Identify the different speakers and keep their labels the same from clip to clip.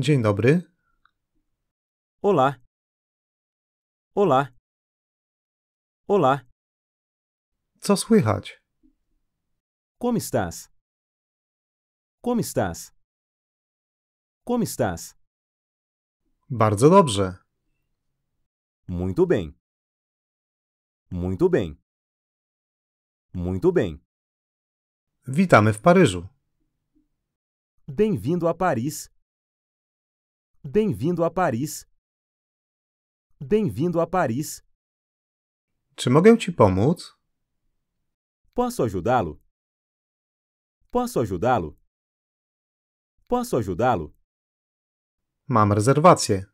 Speaker 1: Dzień dobry. Olá. Olá. Olá. Co słychać? Como estás?
Speaker 2: Como estás? Como estás?
Speaker 1: Bardzo dobrze. Muito bem. Muito bem. Muito bem.
Speaker 2: Witamy w Paryżu. Bem-vindo a Paris. Bem-vindo a Paris. Bem-vindo a Paris. Czy mogę ci pomóc? Posso ajudá-lo? Posso ajudá-lo? Posso ajudá-lo?
Speaker 1: Mam rezerwację.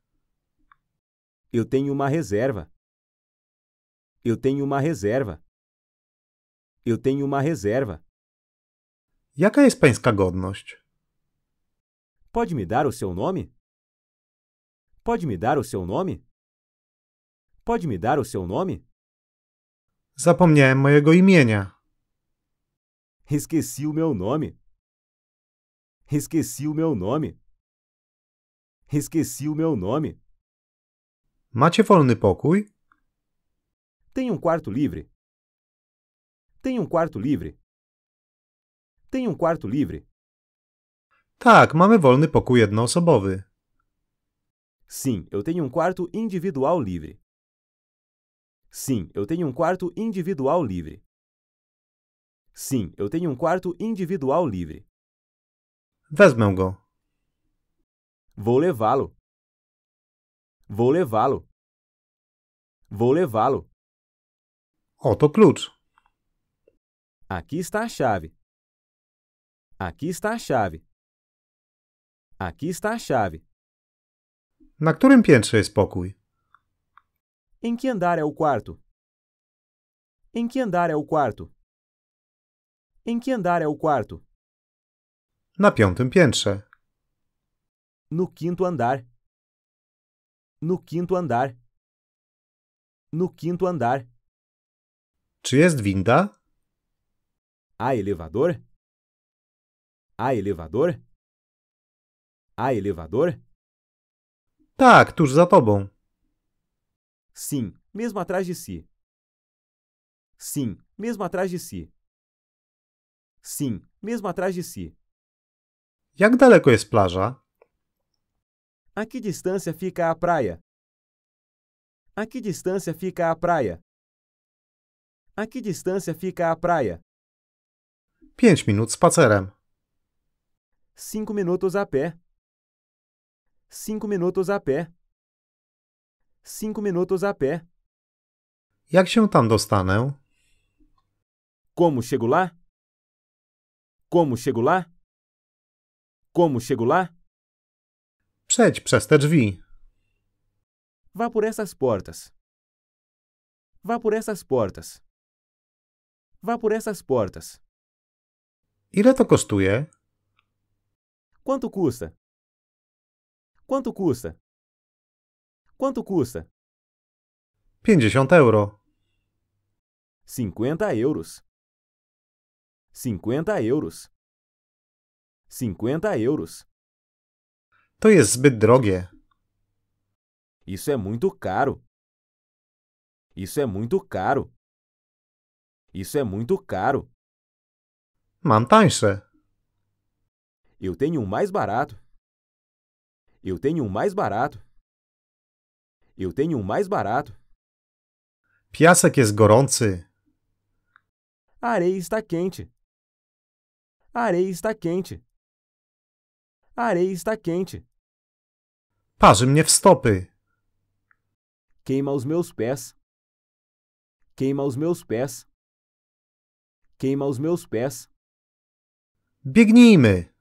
Speaker 2: Eu tenho uma reserva. Eu tenho uma reserva. Eu tenho uma reserva. Jaka jest pańska godność? Pode me dar o seu nome? Pode me dar o seu nome? Pode me dar o seu nome? Zapomniałem mojego imienia. Esqueci o meu nome. Esqueci o meu nome. Esqueci o meu nome. Macie wolny pokój? Tem um quarto livre. Tem um quarto livre. Tem um quarto livre. Tak, mamy wolny pokój jednoosobowy. Sim, eu tenho um quarto individual livre. Sim, eu tenho um quarto individual livre. Sim, eu tenho um quarto individual livre. Wezmę go. Vou levá-lo. Vou levá-lo. Vou levá-lo. Oto klucz. Aqui está a chave. Aqui está a chave. Aqui está a chave. Na którym piętrze jest pokój? Em que andar é o quarto? Em que andar é o quarto? Em que andar é o quarto? Na piątym piętrze. No quinto andar. No quinto andar. No quinto andar. Czy jest winda? A elevador? A elevador? A elevador? Tak, tuż za tobą. Sim, mesmo atrás de si. Sim, mesmo atrás de si. Sim, mesmo atrás de si. Jak daleko jest plaża? A que distância fica a praia? A que distância fica a praia? A que distância fica a praia?
Speaker 1: Pięć minutos spacerem.
Speaker 2: Cinco minutos a pé. Cinco minutos a pé. Cinco minutos a pé. Jak się tam dostanę? Como chego lá? Como chego lá? Como chego lá? Przejdź przez te drzwi. Vá por essas portas. Vá por essas portas. Vá por essas portas. Ile to kosztuje? Quanto custa? Quanto custa? Quanto custa? 50 euro. 50 euros. 50 euros. 50 euros. To jest zbyt drogie. Isso é muito caro. Isso é muito caro. Isso é muito caro. Mam Eu tenho um mais barato. Eu tenho um mais barato. Eu tenho um mais barato.
Speaker 1: Piasek jest gorący.
Speaker 2: A areia está quente. A areia está quente. A areia está quente.
Speaker 1: Parzy mnie w stopy.
Speaker 2: Queima os meus pés. Queima os meus pés. Queima os meus pés. Biegnijmy.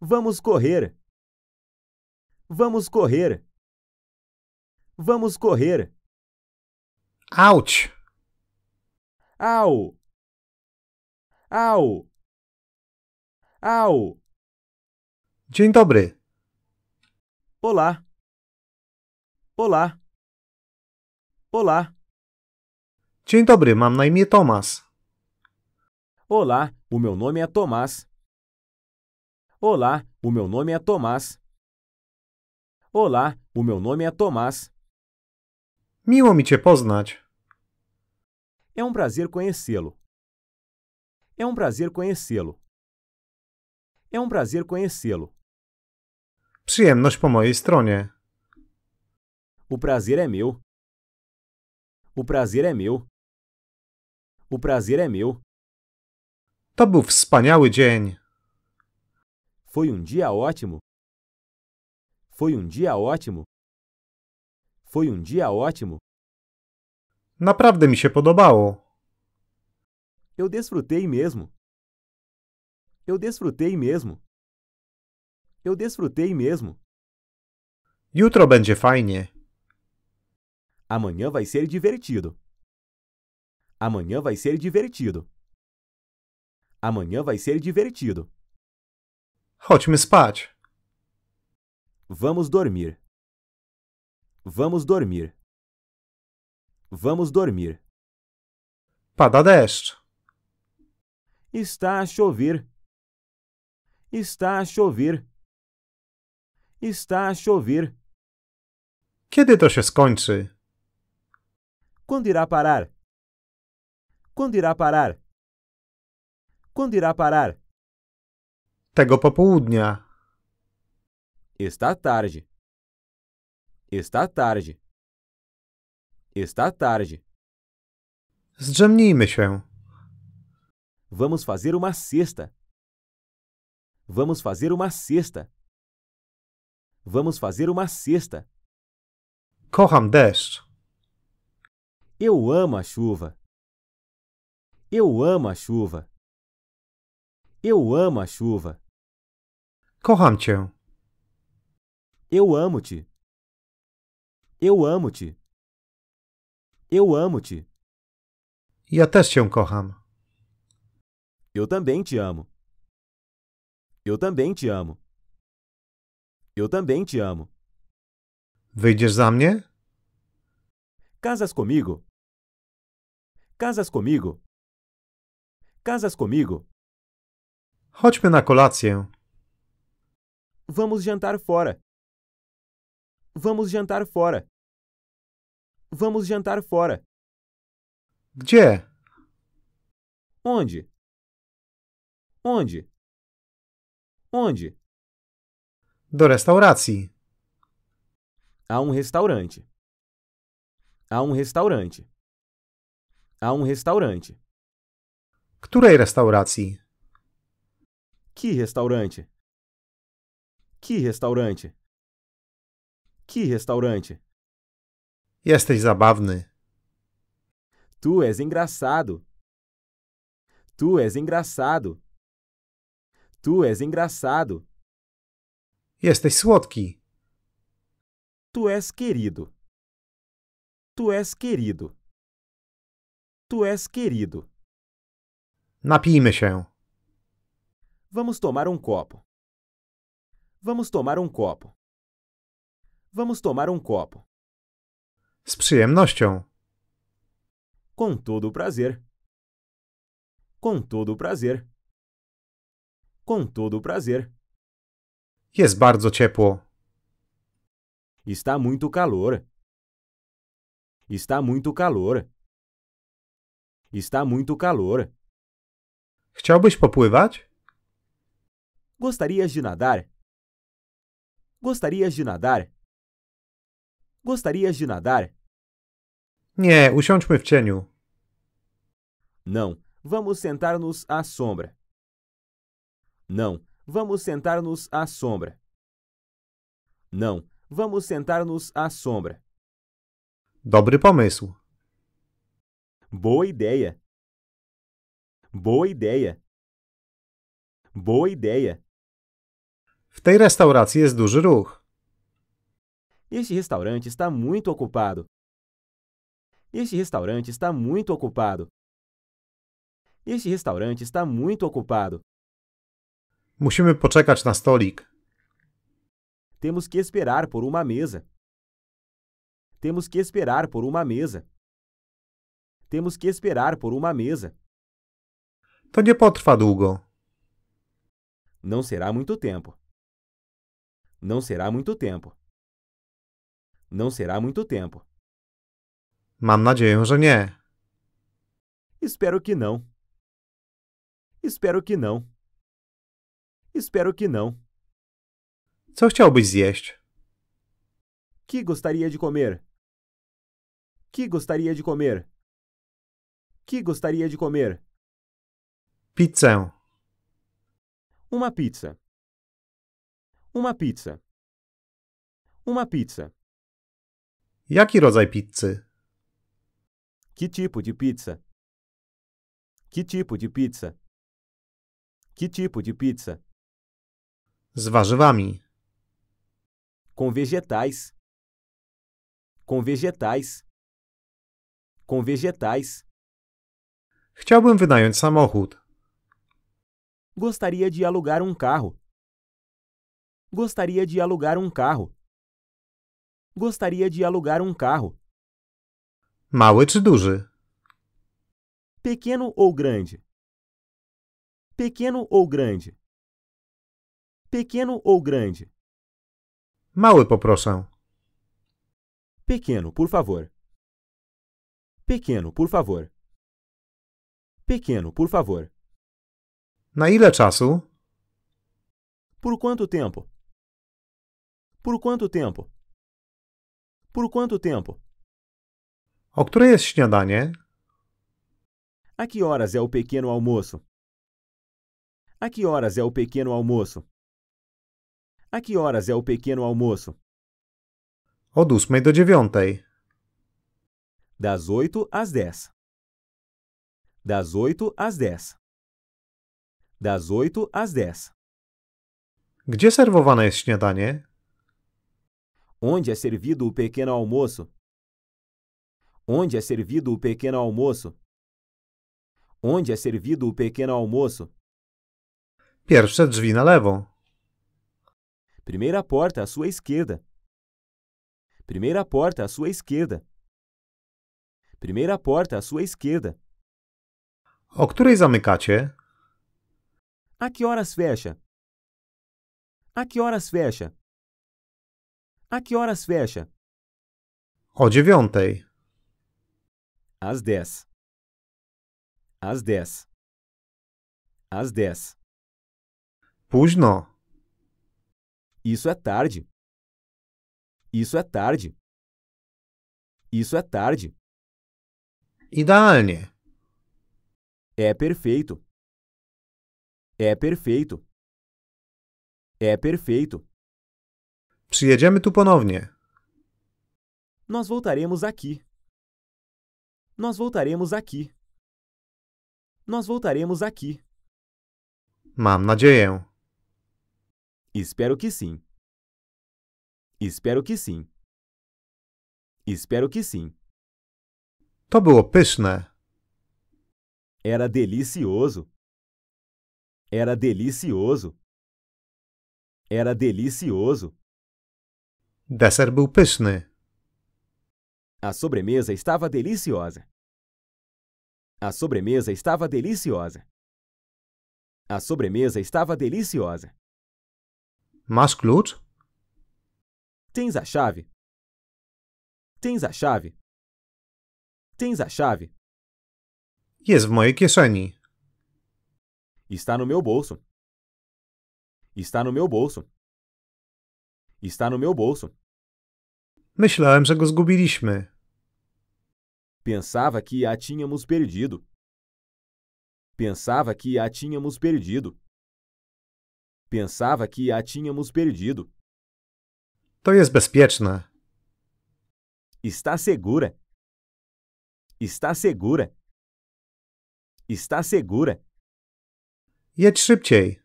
Speaker 2: Vamos correr. Vamos correr. Vamos correr.
Speaker 1: Out. Au. Au. Au. Dzień dobry.
Speaker 2: Olá. Olá. Olá.
Speaker 1: Dzień dobry, mam na imię Tomas.
Speaker 2: Olá, o meu nome é Tomás. Olá, o meu nome é Tomás. Olá, o meu nome é Tomás. Miło mi cię poznać. É um prazer conhecê-lo. É um prazer conhecê-lo. É um prazer conhecê-lo. Przyjemność po mojej stronie. O prazer é meu. O prazer é meu. O prazer é meu. To był wspaniały dzień. Foi um dia ótimo. Foi um dia ótimo. Foi um dia ótimo. Naprawdę mi się podobało. Eu desfrutei mesmo. Eu desfrutei mesmo. Eu desfrutei mesmo. Jutro będzie fajnie. Amanhã vai ser divertido. Amanhã vai ser divertido. Amanhã vai ser divertido. Chodźmy spać. Vamos dormir. Vamos dormir. Vamos dormir. Pada Está a chover. Está a chover. Está a chover. Kiedy to się skończy? Quando irá parar? Quando irá parar? Quando irá parar?
Speaker 1: Tego popołudnia.
Speaker 2: Está tarde. Está tarde. Está tarde. Zdrzemnijmy się. Vamos fazer uma cesta. Vamos fazer uma cesta. Vamos fazer uma cesta. Kocham deszcz. Eu amo a chuva. Eu amo a chuva. Eu amo a chuva. Kocham cię. Eu amo-te. Eu amo-te. Eu amo-te. Ja też cię kocham. Eu também te amo. Eu também te amo. Eu também te amo. Wyjdziesz za mnie? Casas comigo. Casas comigo. Casas comigo. Chodźmy na kolację. Vamos jantar fora. Vamos jantar fora. Vamos jantar fora. Gdzie? Onde? Onde? Onde? Do restauracji. Há um restaurante. Há um restaurante. Há um restaurante. Której restauracji? Que restaurante? Que restaurante? Que restaurante? é zabawny. Né? Tu és engraçado. Tu és engraçado. Tu és engraçado. é słodki. Tu és querido. Tu és querido. Tu és querido. Napijmy się. Vamos tomar um copo. Vamos tomar um copo. Vamos tomar um copo. Z przyjemnością. Com todo o prazer. Com todo o prazer. Com todo o prazer. Jest bardzo ciepło. Está muito calor. Está muito calor. Está muito calor. Chciałbyś popływać? Gostarias de nadar? Gostarias de nadar? Gostarias de nadar?
Speaker 1: Nie, usiądźmy w cieniu.
Speaker 2: Não, vamos sentar-nos à sombra. Não, vamos sentar-nos à sombra. Não, vamos sentar-nos à sombra. Dobry pomysł. Boa ideia. Boa ideia. Boa ideia. W tej restauracji jest duży ruch. Este restaurante está muito ocupado. Este restaurante está muito ocupado. Este restaurante está muito ocupado. Musimy poczekać na stolik. Temos que esperar por uma mesa. Temos que esperar por uma mesa. Temos que esperar por uma mesa. To nie potrwa długo. Não será muito tempo. Não será muito tempo. Não será muito tempo.
Speaker 1: Mam nadzieję, że nie.
Speaker 2: Espero que não. Espero que não. Espero que não. Co chciałbyś zjeść? Que gostaria de comer? Que gostaria de comer? Que gostaria de comer? Pizzę. Uma pizza. Uma pizza. Uma pizza. Jaki rodzaj pizzy? Que tipo de pizza? Que tipo de pizza? Que tipo de pizza? Z warzywami. Com vegetais. Com vegetais. Com vegetais. Chciałbym wynająć samochód. Gostaria de alugar um carro. Gostaria de alugar um carro. Gostaria de alugar um carro.
Speaker 1: Mały czy duży?
Speaker 2: Pequeno ou grande? Pequeno ou grande? Pequeno ou grande? Mały poproszę. Pequeno, por favor. Pequeno, por favor. Pequeno, por favor. Na ile czasu? Por quanto tempo? Por quanto tempo? Por quanto tempo? O które jest śniadanie? A que horas é o pequeno almoço? A que horas é o pequeno almoço? A que horas é o pequeno almoço? Od ósmej do dziewiątej. Das oito às dez. Das oito às dez. Das oito às dez. Gdzie serwowane jest śniadanie? Onde é servido o pequeno almoço? Onde é servido o pequeno almoço? Onde é servido o pequeno almoço?
Speaker 1: Pierwsze drzwi na lewo.
Speaker 2: Primeira porta à sua esquerda. Primeira porta à sua esquerda. Primeira porta à sua esquerda. O której zamykacie? A que horas fecha? A que horas fecha? A que horas fecha? O dziewiątej. Às dez. Às dez. Às dez. Późno. Isso é tarde. Isso é tarde. Isso é tarde. Idealnie. É perfeito. É perfeito. É perfeito. Przyjedziemy tu ponownie. Nós voltaremos aqui. Nós voltaremos aqui. Nós voltaremos aqui. Mam nadzieję. Espero que sim. Espero que sim. Espero que sim. To było pyszne. Era delicioso. Era delicioso. Era delicioso.
Speaker 1: Deser był pyszny.
Speaker 2: A sobremesa estava deliciosa. A sobremesa estava deliciosa. A sobremesa estava deliciosa.
Speaker 1: Mas klucz?
Speaker 2: Tens a chave? Tens a chave? Tens a chave? Jest w mojej kieszeni. Está no meu bolso. Está no meu bolso. Está no meu bolso. Myślałem, że go zgubiliśmy. Pensava que a tínhamos perdido. Pensava que a tínhamos perdido. Pensava que a tínhamos perdido. To jest bezpieczna. Está segura. Está segura. Está segura. Jedź szybciej.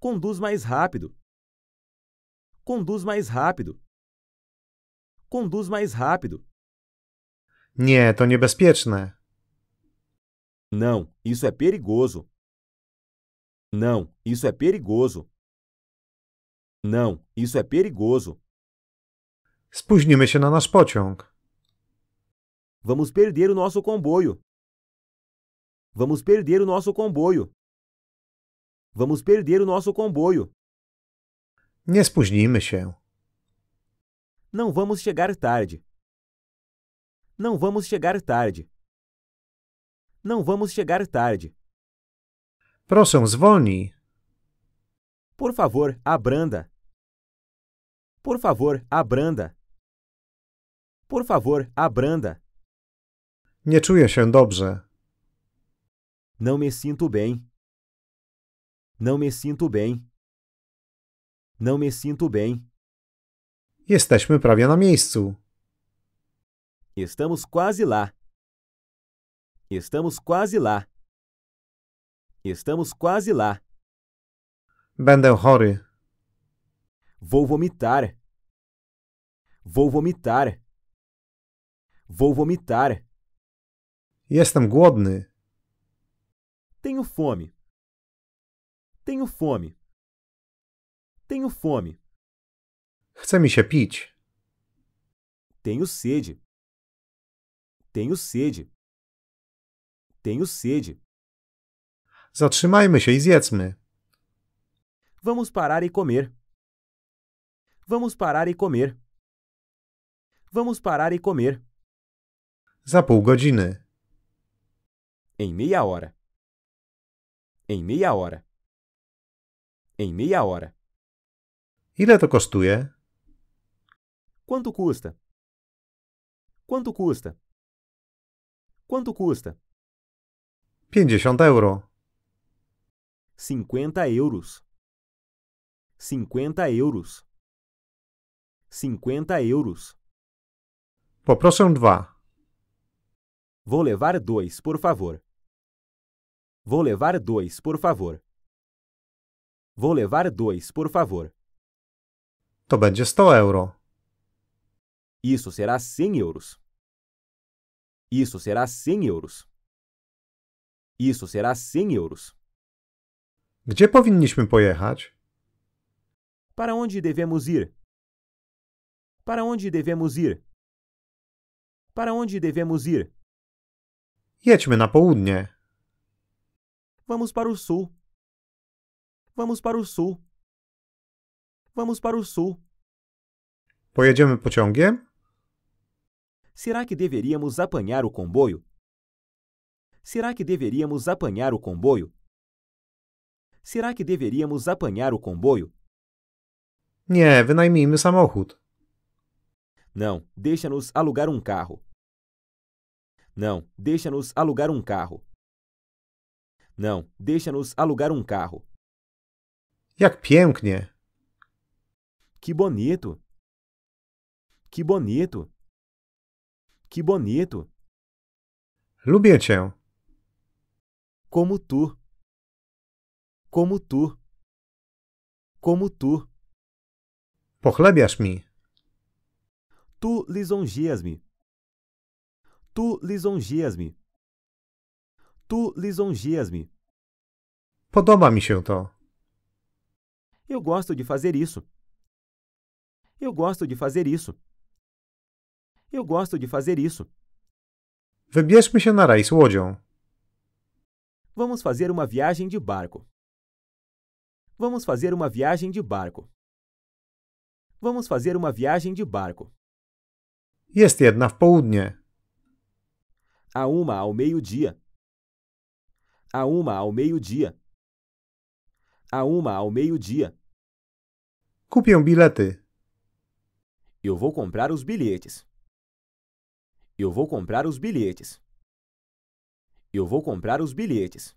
Speaker 2: Conduz mais rápido. Conduz mais rápido conduz mais rápido. Nie, to niebezpieczne. Não, isso é perigoso. Não, isso é perigoso. Não, isso é perigoso. Spóźnimy się na nasz pociąg. Vamos perder o nosso comboio. Vamos perder o nosso comboio. Vamos perder o nosso comboio. Nie
Speaker 1: spóźnimy się.
Speaker 2: Não vamos chegar tarde. Não vamos chegar tarde. Não vamos chegar tarde. Proszę dzwoni. Por favor, abranda. Por favor, abranda. Por favor, abranda. Nie czuję się dobrze. Não me sinto bem. Não me sinto bem. Não me sinto bem. Jesteśmy prawie na miejscu. Estamos quase lá. Estamos quase lá. Estamos quase lá.
Speaker 1: Będę chory.
Speaker 2: Vou vomitar. Vou vomitar. Vou vomitar. Jestem głodny. Tenho fome. Tenho fome. Tenho fome.
Speaker 1: Chce mi się pić. Tenho sede. Tenho sede.
Speaker 2: Tenho sede.
Speaker 1: Zatrzymajmy się i zjedzmy.
Speaker 2: Vamos parar e comer. Vamos parar e comer. Vamos parar e comer.
Speaker 1: Za pół godziny.
Speaker 2: Em meia hora. Em meia hora. Em meia hora. Ile to kosztuje? Quanto custa? Quanto custa? Quanto custa? 50 euro. 50 euros. 50 euros. 50 euros. Poproszę dwa. Vou levar dois, por favor. Vou levar dois, por favor. Vou levar dois, por favor. To będzie 100 euro. Isso será 100 euros. Isso será 100 euros. Isso será 100 euros.
Speaker 1: Gdzie powinniśmy pojechać?
Speaker 2: Para onde devemos ir? Para onde devemos ir? Para onde devemos ir? Jedźmy na południe. Vamos para o sul. Vamos para o sul. Vamos para o sul.
Speaker 1: Pojedziemy pociągiem?
Speaker 2: Será que deveríamos apanhar o comboio? Será que deveríamos apanhar o comboio? Será que deveríamos apanhar o comboio?
Speaker 1: Nie, wynajmijmy samochód.
Speaker 2: Não, deixa-nos alugar um carro. Não, deixa-nos alugar um carro. Não, deixa-nos alugar um carro. Jak pięknie. Que bonito. Que bonito. Que bonito! Lubię cię. Como tu. Como tu. Como tu. Pochlebiasz mi. Tu lisonjias me Tu lisonjias me Tu lisonjias me Podoba mi się to. Eu gosto de fazer isso. Eu gosto de fazer isso. Eu gosto de fazer isso.
Speaker 1: Wybierzmy się na rejs łodzią.
Speaker 2: Vamos fazer uma viagem de barco. Vamos fazer uma viagem de barco. Vamos fazer uma viagem de barco.
Speaker 1: Jest jedna w południe.
Speaker 2: A uma ao meio-dia. A uma ao meio-dia. A uma ao meio-dia. Kupię bilety. Eu vou comprar os bilhetes. Eu vou comprar os bilhetes. Eu vou comprar os bilhetes.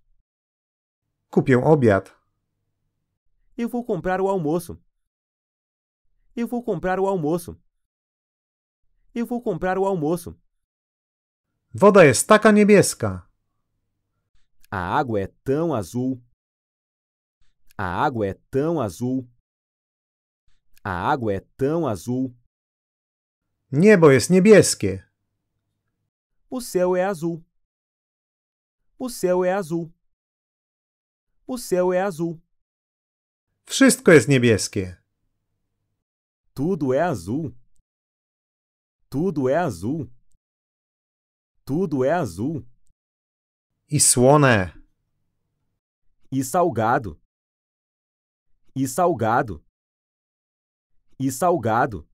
Speaker 1: Kupię obiad.
Speaker 2: Eu vou comprar o almoço. Eu vou comprar o almoço. Eu vou comprar o almoço. Woda jest taka niebieska. A água é tão azul. A água é tão azul. A água é tão azul. Niebo jest niebieskie. O céu é azul. O céu é azul. O céu é azul. Wszystko jest niebieskie. Tudo é azul. Tudo é azul. Tudo é azul. E suona. E salgado. E salgado. E salgado.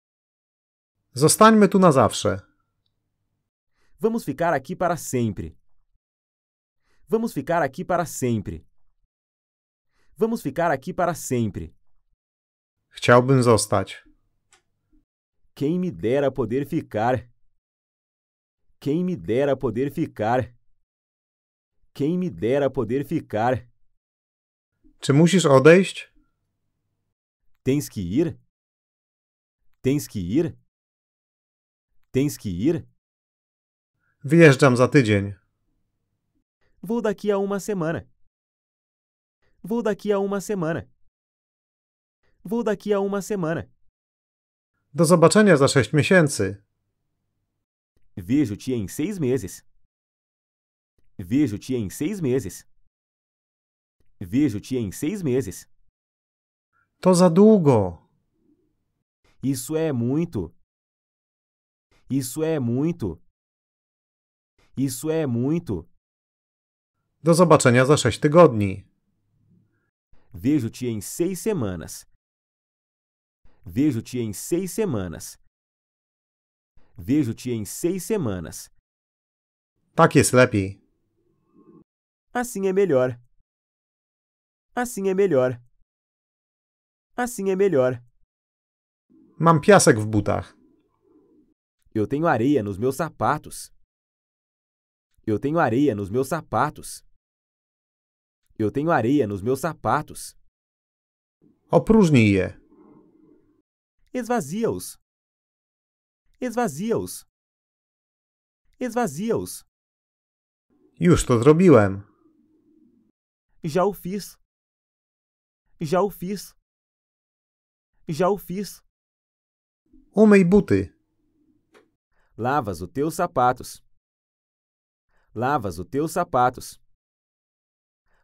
Speaker 2: Zostańmy tu na zawsze. Vamos ficar aqui para sempre. Vamos ficar aqui para sempre. Vamos ficar aqui para sempre. Chciałbym zostać. Quem me dera poder ficar. Quem me dera poder ficar. Quem me dera poder ficar. Czy musisz odejść? Tens que ir?
Speaker 1: Tens que ir? Tens que ir? Wyjeżdżam za tydzień.
Speaker 2: Vou daqui a uma semana. Vou daqui a uma semana. Vou daqui a uma semana. Do zobaczenia za sześć miesięcy. Vejo-te em seis meses. Vejo-te em seis meses. Vejo-te em seis meses. To za długo. Isso é muito. Isso é muito. Isso é muito. Do zobaczenia za sześć tygodni. Vejo-te em seis semanas. Vejo-te em seis semanas. Vejo-te em seis semanas. Tak jest lepiej. Assim é melhor. Assim é melhor. Assim é melhor. Mam piasek w butach. Eu tenho areia nos meus sapatos. Eu tenho areia nos meus sapatos. Eu tenho areia nos meus sapatos. Opróżnij Esvazia-os. Esvazia-os. Esvazia-os.
Speaker 1: Już to zrobiłem.
Speaker 2: Já o fiz. Já o fiz. Já o fiz.
Speaker 1: Umyj buty.
Speaker 2: Lavas os teus sapatos. Lavas os teus sapatos.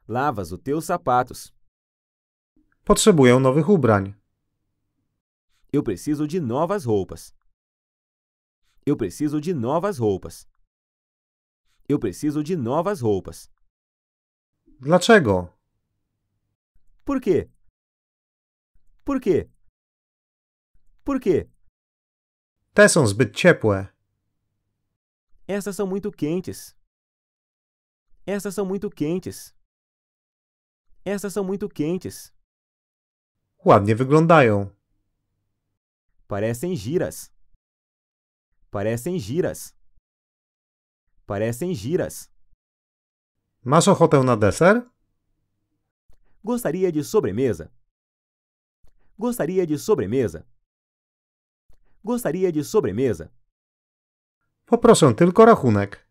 Speaker 2: Lavas os teus sapatos. Potrzebuję nowych ubrań. Eu preciso de novas roupas. Eu preciso de novas roupas. Eu preciso de novas roupas. Dlaczego? Por quê? Por quê? Por quê? Te são zbyt ciepłe. Essas são muito quentes. Essas são muito quentes. Essas são muito quentes. Ładnie wyglądają. Parecem giras. Parecem giras. Parecem giras. Masz ochotę na deser? Gostaria de sobremesa. Gostaria de sobremesa. Gostaria de sobremesa. Poproszę tylko rachunek.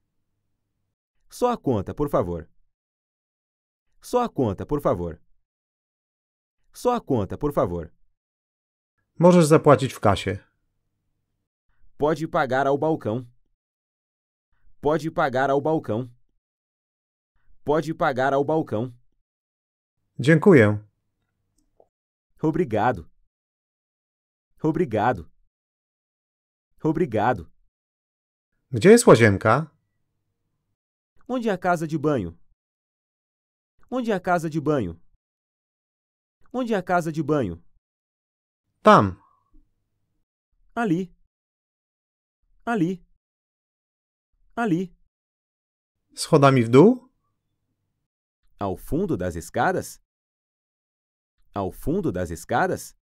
Speaker 2: Só a conta, por favor. Só a conta, por favor. Só a conta, por favor. Możesz zapłacić w kasie. Pode pagar ao balcão. Pode pagar ao balcão. Pode pagar ao balcão. Dziękuję. Obrigado. Obrigado. Obrigado. Gdzie jest łazienka? Onde é a casa de banho? Onde é a casa de banho? Onde é a casa de banho? Tam. Ali. Ali. Ali. Schodami w dół? Ao fundo das escadas? Ao fundo das escadas?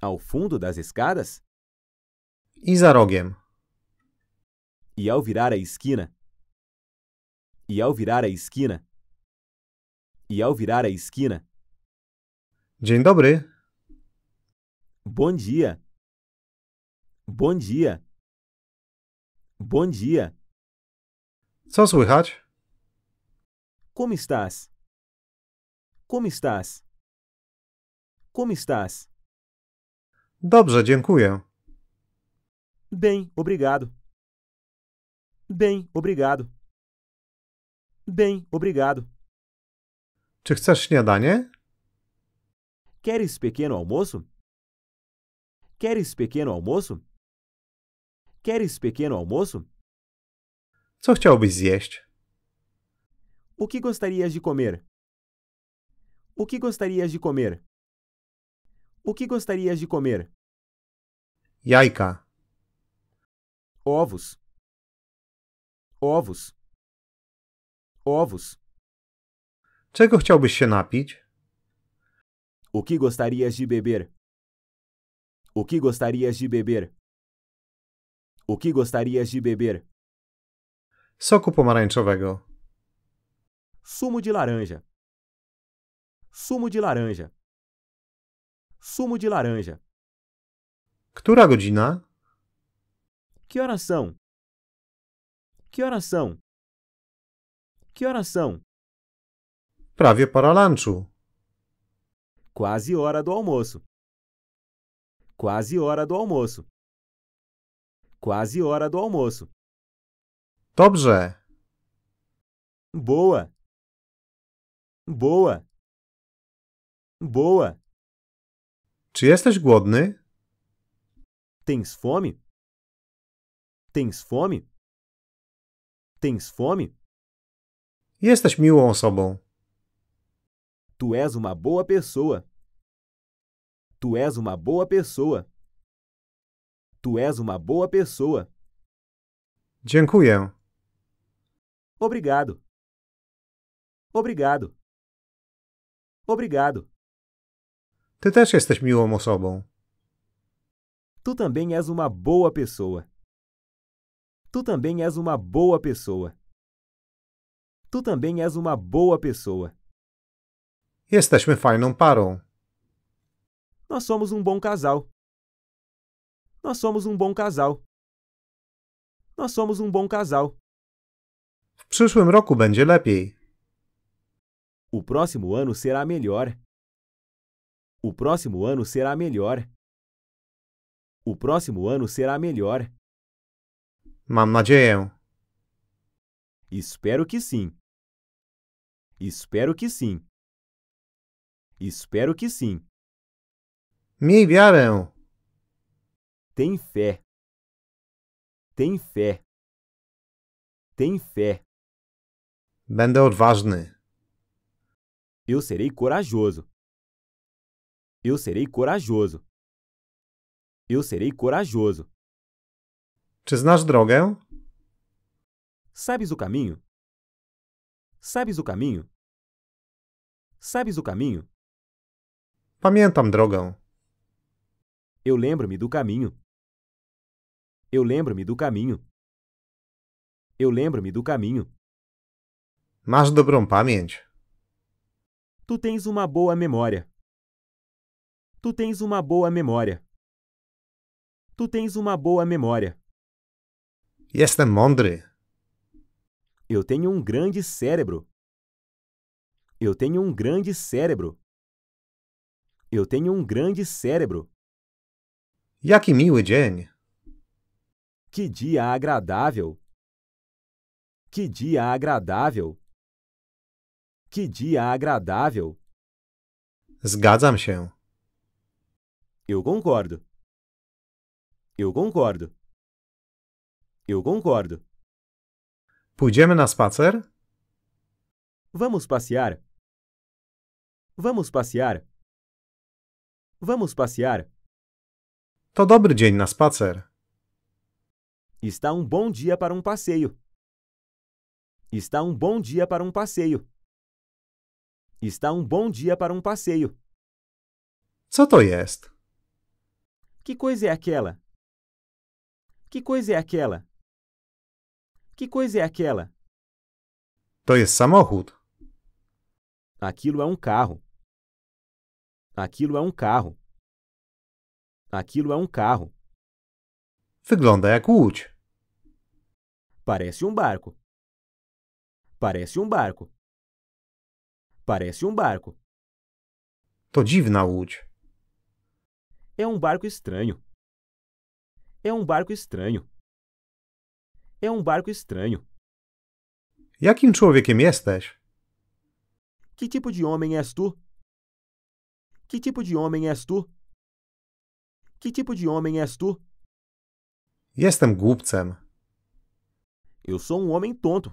Speaker 2: Ao fundo das escadas?
Speaker 1: I za rogiem.
Speaker 2: E ao virar a esquina? E ao virar a esquina. E ao virar a esquina. Dzień dobry. Bom dia. Bom dia. Bom dia. Co słychać? Como estás? Como estás? Como estás? Dobrze, dziękuję. Bem, obrigado. Bem, obrigado. Bem, obrigado. Czy chcesz śniadanie? Queres pequeno almoço? Queres pequeno almoço? Queres pequeno almoço? Co chciałbyś zjeść? O que gostarias de comer? O que gostarias de comer? O que gostarias de comer?
Speaker 1: Jajka.
Speaker 2: Ovos. Ovos ovos. Czego chciałbyś się napić? O que gostarias de beber? O que gostarias de beber? O que gostarias de beber? Soco pomarańczowego. Sumo de laranja. Sumo de laranja. Sumo de laranja. Która godzina? É? Que horas são?
Speaker 1: Que horas são? Que horas são?
Speaker 2: Prawie para lunchu. Quase hora do almoço. Quase hora do almoço. Quase hora do almoço. Dobrze. Boa.
Speaker 1: Boa. Boa. Czy jesteś
Speaker 2: głodny? Tens fome? Tens fome? Tens fome? E estas mil Tu és uma boa pessoa. Tu és uma boa pessoa. Tu és uma boa pessoa.
Speaker 1: Dziękuję.
Speaker 2: Obrigado. Obrigado. Obrigado. Ty też jesteś miłą osobą. Tu também és uma boa pessoa. Tu também és uma boa pessoa. Tu também és uma boa pessoa. fai não parou. Nós somos um bom casal. Nós somos um bom casal. Nós somos um bom casal. W przyszłym roku będzie lepiej. O próximo ano será melhor. O próximo ano será melhor. O próximo ano será melhor. Mam nadzieję. Espero que sim. Espero que sim. Espero que sim. Me enviaram. Tem fé. Tem fé. Tem fé. Będę odważny. Eu serei corajoso. Eu serei corajoso. Eu serei corajoso. Czy znasz drogę? Sabes o caminho? Sabes o caminho? Sabes o caminho? Pamiętam drogę. Eu lembro-me do caminho. Eu lembro-me do caminho. Eu lembro-me do caminho. Mas dobrą pamięć. Tu tens uma boa memória. Tu tens uma boa memória. Tu tens uma boa memória. Jestem mądry. Eu tenho um grande cérebro. Eu tenho um grande cérebro. Eu tenho um grande cérebro. Yakimiu Jen. Que dia agradável. Que dia agradável. Que dia agradável. Zgadzam się. Eu concordo. Eu concordo. Eu concordo. Pójdziemy na spacer? Vamos passear. Vamos passear. Vamos passear. To dobry dzień na spacer. Está um bom dia para um passeio. Está um bom dia para um passeio. Está um bom dia para um passeio. Co to jest? Que coisa é aquela? Que coisa é aquela? Que coisa é aquela?
Speaker 1: To jest samochód.
Speaker 2: Aquilo é um carro. Aquilo é um carro. Aquilo é um carro. Wygląda jak łódź. Parece um barco. Parece um barco. Parece um barco. To dziwna łódź. É um barco estranho. É um barco estranho. É um barco estranho. Jakim człowiekiem jesteś? Que tipo de homem és tu? Que tipo de homem és tu? Que tipo de homem és tu?
Speaker 1: Jestem głupcem.
Speaker 2: Eu sou um homem tonto.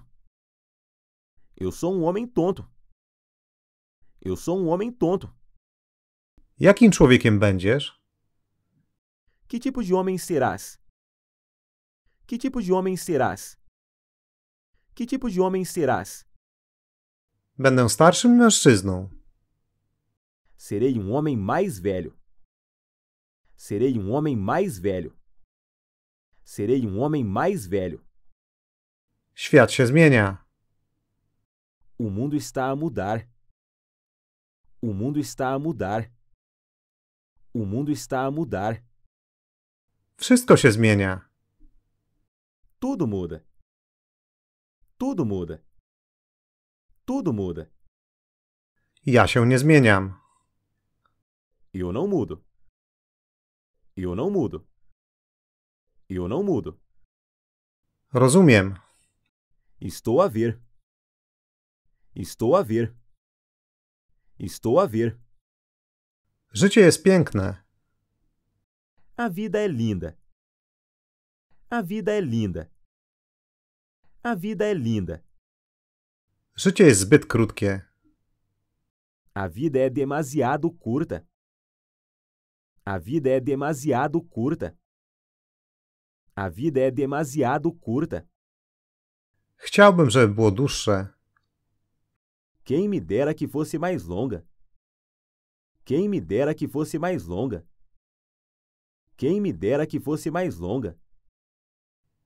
Speaker 2: Eu sou um homem tonto. Eu sou um homem tonto. Jakim człowiekiem będziesz? Que tipo de homem serás? Que tipo de homem serás? Que tipo de homem serás?
Speaker 1: Będę starszym mężczyzną.
Speaker 2: Serei um homem mais velho. Serei um homem mais velho. Serei um homem mais velho. Świat się zmienia. O mundo está a mudar. O mundo está a mudar. O mundo está a mudar. Wszystko się zmienia. Tudo muda.
Speaker 1: Tudo muda. Tudo muda. Ja się nie zmieniam. Eu não mudo.
Speaker 2: Eu não mudo. Eu não mudo. Rozumiem. Estou a ver. Estou a ver. Estou a ver. Życie jest piękne. A vida é linda. A vida é linda. A vida é linda. Życie jest zbyt krótkie. A vida é demasiado curta. A vida é demasiado curta. A vida é demasiado curta.
Speaker 1: Chciałbym, żeby było dłuższe.
Speaker 2: Quem me dera que fosse mais longa. Quem me dera que fosse mais longa. Quem me dera que fosse mais longa.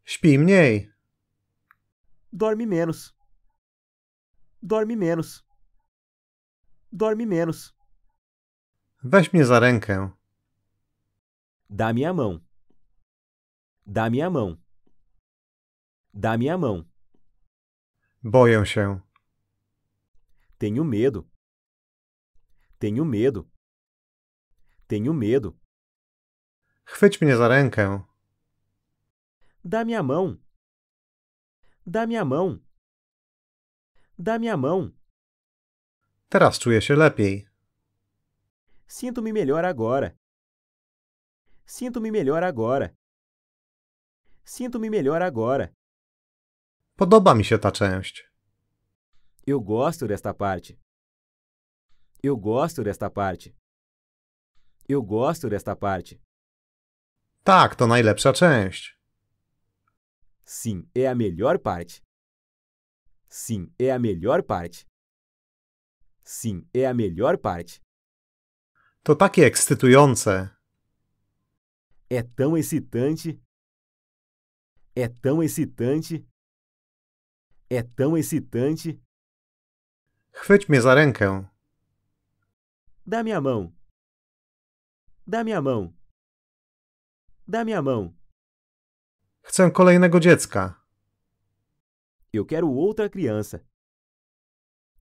Speaker 1: Śpi mniej.
Speaker 2: Dorme menos. Dorme menos. Dorme menos. Weź mnie za rękę. Dá-me a mão. Dá-me a mão. Dá-me a mão. Boję się. Tenho medo. Tenho medo. Tenho medo. Chwyć mnie za rękę. Dá minha mão. Dá minha mão. Dá minha mão. Teraz czuję się lepiej. Sinto-me melhor agora. Sinto-me melhor agora. Sinto-me melhor agora. Podoba mi się ta część. Eu gosto desta parte. Eu gosto desta parte. Eu gosto desta parte. Tak, to najlepsza część. Sim, é a melhor parte. Sim, é a melhor parte. Sim, é a melhor parte. To takie ekscytujące. É tão excitante. É tão excitante. É tão excitante. Chwyć mnie za rękę.
Speaker 1: Dá minha mão. Dá minha mão.
Speaker 2: Dá minha mão. Chcę kolejnego dziecka. Eu quero outra criança.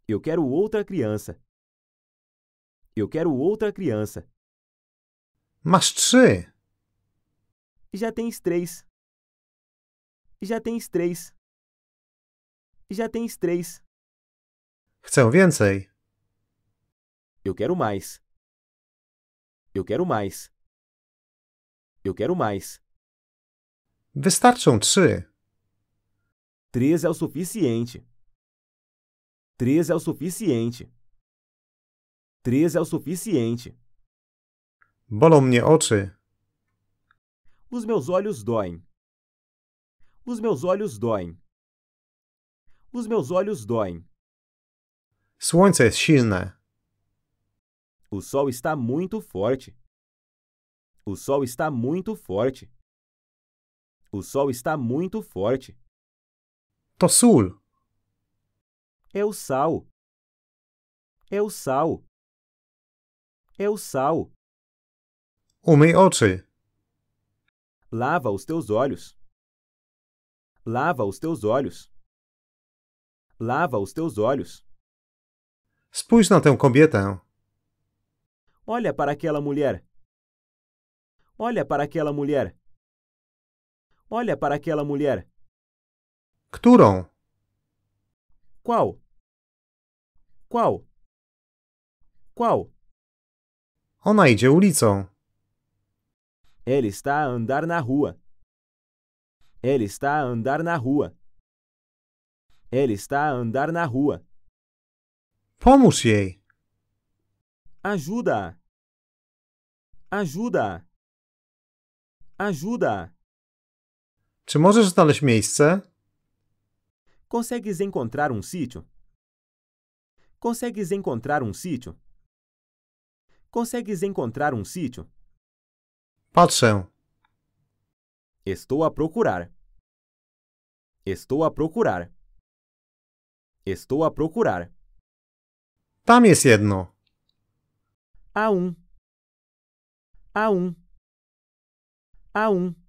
Speaker 2: Eu quero outra criança. Eu quero outra criança. Mas trzy. Já tens três. Já tens três. Já tens três. Chcę więcej. Eu quero mais. Eu quero mais. Eu quero mais.
Speaker 1: Wystarczą trzy.
Speaker 2: Três é o suficiente. Três é o suficiente. Três é o suficiente. Bolą mnie oczy. Os meus olhos doem. Os meus olhos doem. Os meus olhos doem. Słońce jest silne. O sol está muito forte. O sol está muito forte. O sol está muito forte.
Speaker 1: Tá sul.
Speaker 2: É o sal. É o sal. É o sal.
Speaker 1: Umei oczy.
Speaker 2: Lava os teus olhos. Lava os teus olhos. Lava os teus olhos. Spójrz
Speaker 1: na tę kobietę.
Speaker 2: Olha para aquela mulher. Olha para aquela mulher. Olha para aquela mulher. Którą? Qual? Qual? Qual?
Speaker 1: Ona idzie ulicą.
Speaker 2: Ele está a andar na rua. Ele está a andar na rua. Ele está a andar na rua. Pomóż jej. Ajuda. Ajuda. Ajuda. Czy możesz znaleźć miejsce? Consegues encontrar um sítio? Consegues encontrar um sítio? Consegues encontrar um sítio? Patrzę. Estou a procurar. Estou a procurar. Estou a procurar. Tam jest jedno. A um. A um. A um.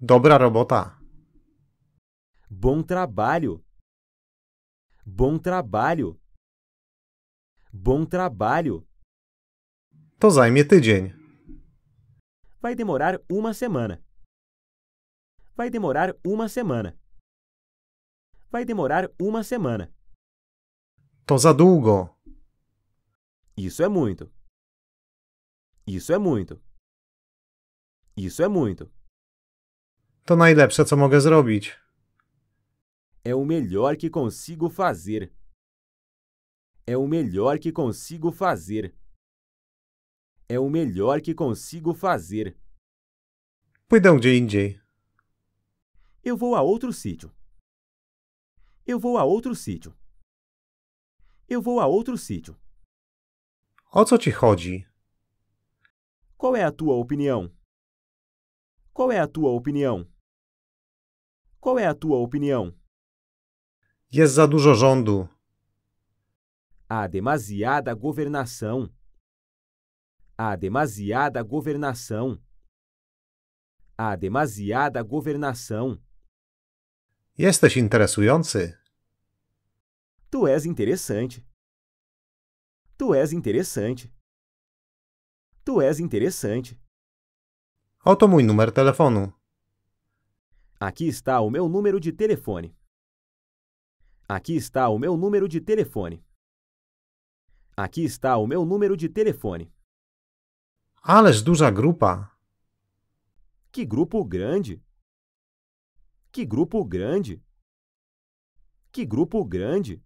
Speaker 2: Dobra robota. Bom trabalho. Bom trabalho. Bom trabalho. To zajmie tydzień. Vai demorar uma semana. Vai demorar uma semana. Vai demorar uma semana. To za długo. Isso é muito. Isso é muito. Isso é muito. To najlepsze, co mogę zrobić. É o melhor que consigo fazer. É o melhor que consigo fazer. É o melhor que consigo fazer. Pójdę gdzie indziej. Eu vou a outro sítio. Eu vou a outro sítio. Eu vou a outro sítio. O co ci chodzi? Qual é a tua opinião? Qual é a tua opinião? Qual é a tua opinião?
Speaker 1: Jest za dużo rządu.
Speaker 2: Há demasiada governação. Há demasiada governação. Há demasiada governação.
Speaker 1: Jesteś interesujący.
Speaker 2: Tu és interessante. Tu és interessante. Tu és interessante. Oto mój numer
Speaker 1: telefonu.
Speaker 2: Aqui está o meu número de telefone. Aqui está o meu número de telefone. Aqui está o meu número de telefone. Ales duża grupa. Que grupo grande. Que grupo grande. Que grupo grande.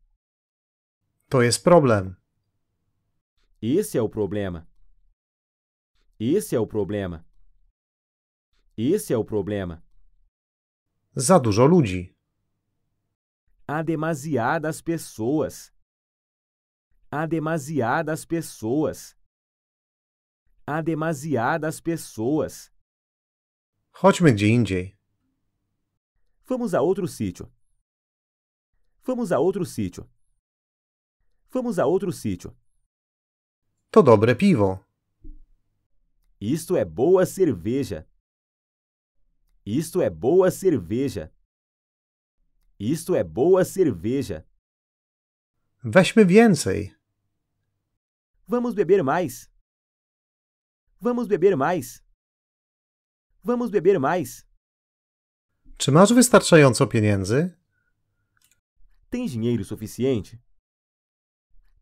Speaker 2: To jest problem. Esse é o problema. Esse é o problema. Esse é o problema.
Speaker 1: Za dużo ludzi.
Speaker 2: Há demasiadas pessoas. Há demasiadas pessoas. Há demasiadas pessoas. Chodźmy gdzie indziej. Vamos a outro sítio. Vamos a outro sítio. Vamos a outro sítio. To dobre piwo. Isto é boa cerveja. Isto é boa cerveja. Isto é boa cerveja. Weźmy więcej. Vamos beber mais. Vamos beber mais. Vamos beber mais.
Speaker 1: Czy masz wystarczająco pieniędzy?
Speaker 2: Tem dinheiro suficiente?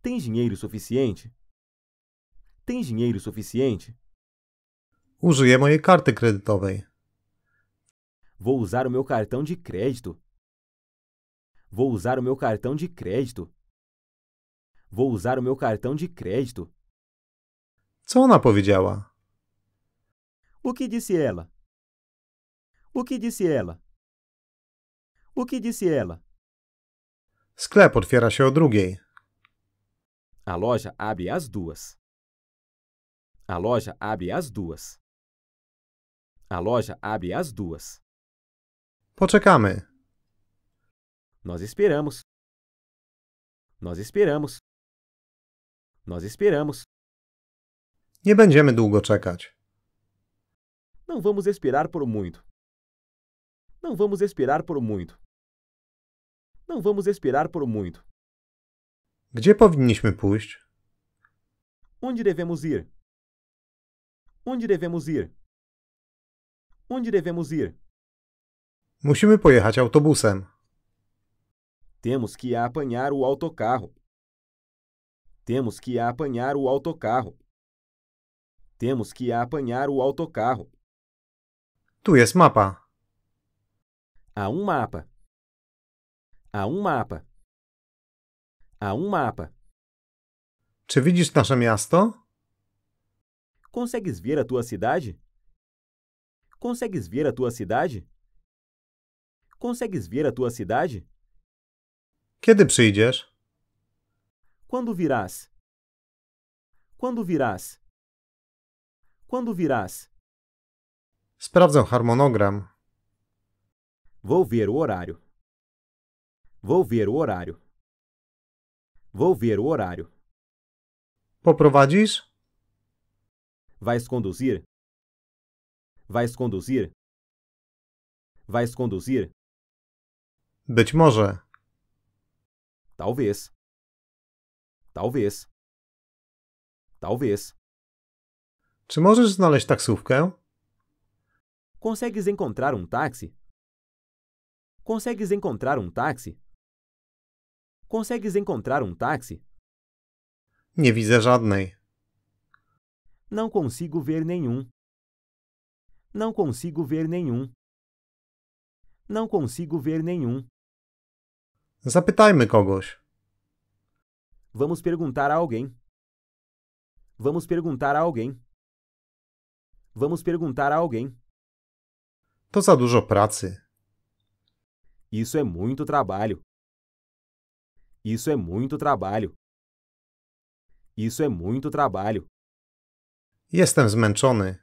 Speaker 2: Tem dinheiro suficiente? Tem dinheiro suficiente?
Speaker 1: Użyję mojej karty kredytowej.
Speaker 2: Vou usar o meu cartão de crédito. Vou usar o meu cartão de crédito. Vou usar o meu cartão de crédito. Co ona powiedziała? O que disse ela? O que disse ela? O que disse ela?
Speaker 1: Sklep otwiera się o drugiej.
Speaker 2: A loja abre às duas. A loja abre às duas. A loja abre às duas. Poczekamy. Nós esperamos. Nós esperamos. Nós esperamos. Nie będziemy długo czekać. Não vamos esperar por muito. Não vamos esperar por muito. Não vamos esperar por muito. Gdzie powinniśmy pójść? Onde devemos ir? Onde devemos ir? Onde devemos ir?
Speaker 1: Musimy pojechać autobusem.
Speaker 2: Temos que apanhar o autocarro. Temos que apanhar o autocarro. Temos que apanhar o autocarro.
Speaker 1: Tu jest mapa.
Speaker 2: Há um mapa. Há um mapa. Há um mapa. Czy widzisz nasze miasto? Consegues ver a tua cidade? Consegues ver a tua cidade? Consegues ver a tua cidade? Kiedy é przyjdziesz? Quando virás? Quando virás? Quando virás? Sprawdzę harmonogram. Vou ver o horário. Vou ver o horário. Vou ver o horário. Poprovadis? Vais conduzir? Vais conduzir? Vais conduzir? Być może. Talvez. Talvez. Talvez. Czy możesz znaleźć taksówkę? Consegues encontrar um táxi? Consegues encontrar um táxi? Consegues encontrar um táxi?
Speaker 1: Nie widzę żadnej.
Speaker 2: Não consigo ver nenhum. Não consigo ver nenhum. Não consigo ver nenhum.
Speaker 1: Zapytajmy kogoś.
Speaker 2: Vamos perguntar a alguém. Vamos perguntar a alguém. Vamos perguntar a alguém. To za dużo pracy. Isso é muito trabalho. Isso é muito trabalho. Isso é muito trabalho. Jestem zmęczony.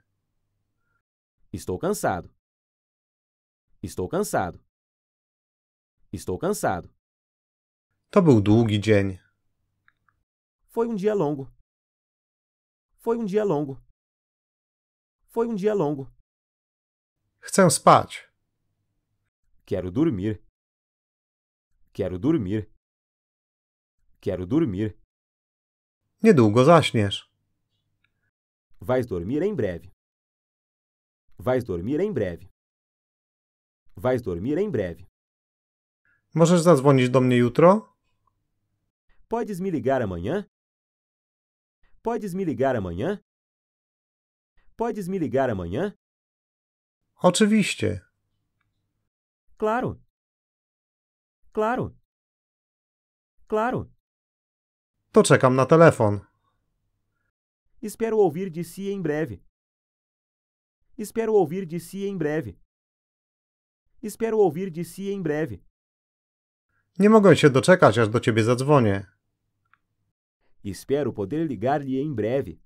Speaker 2: Estou cansado. Estou cansado. Estou cansado. To tá był długi dzień. Foi um dia longo. Foi um dia longo. Foi um dia longo. Chcę spać. Quero dormir. Quero dormir. Quero dormir. Niedługo zaśniesz. Vais dormir em breve. Vais dormir em breve. Vais dormir em breve. Możesz zadzwonić do mnie jutro? Podes me ligar amanhã? Podes me ligar amanhã? Podes me ligar amanhã? Oczywiście. Claro. Claro. Claro. To czekam na telefon. Espero ouvir de si em breve. Espero ouvir de si em breve. Espero ouvir de si em breve.
Speaker 1: Nie mogę się doczekać, aż do ciebie zadzwonię.
Speaker 2: Espero poder ligar-lhe em breve.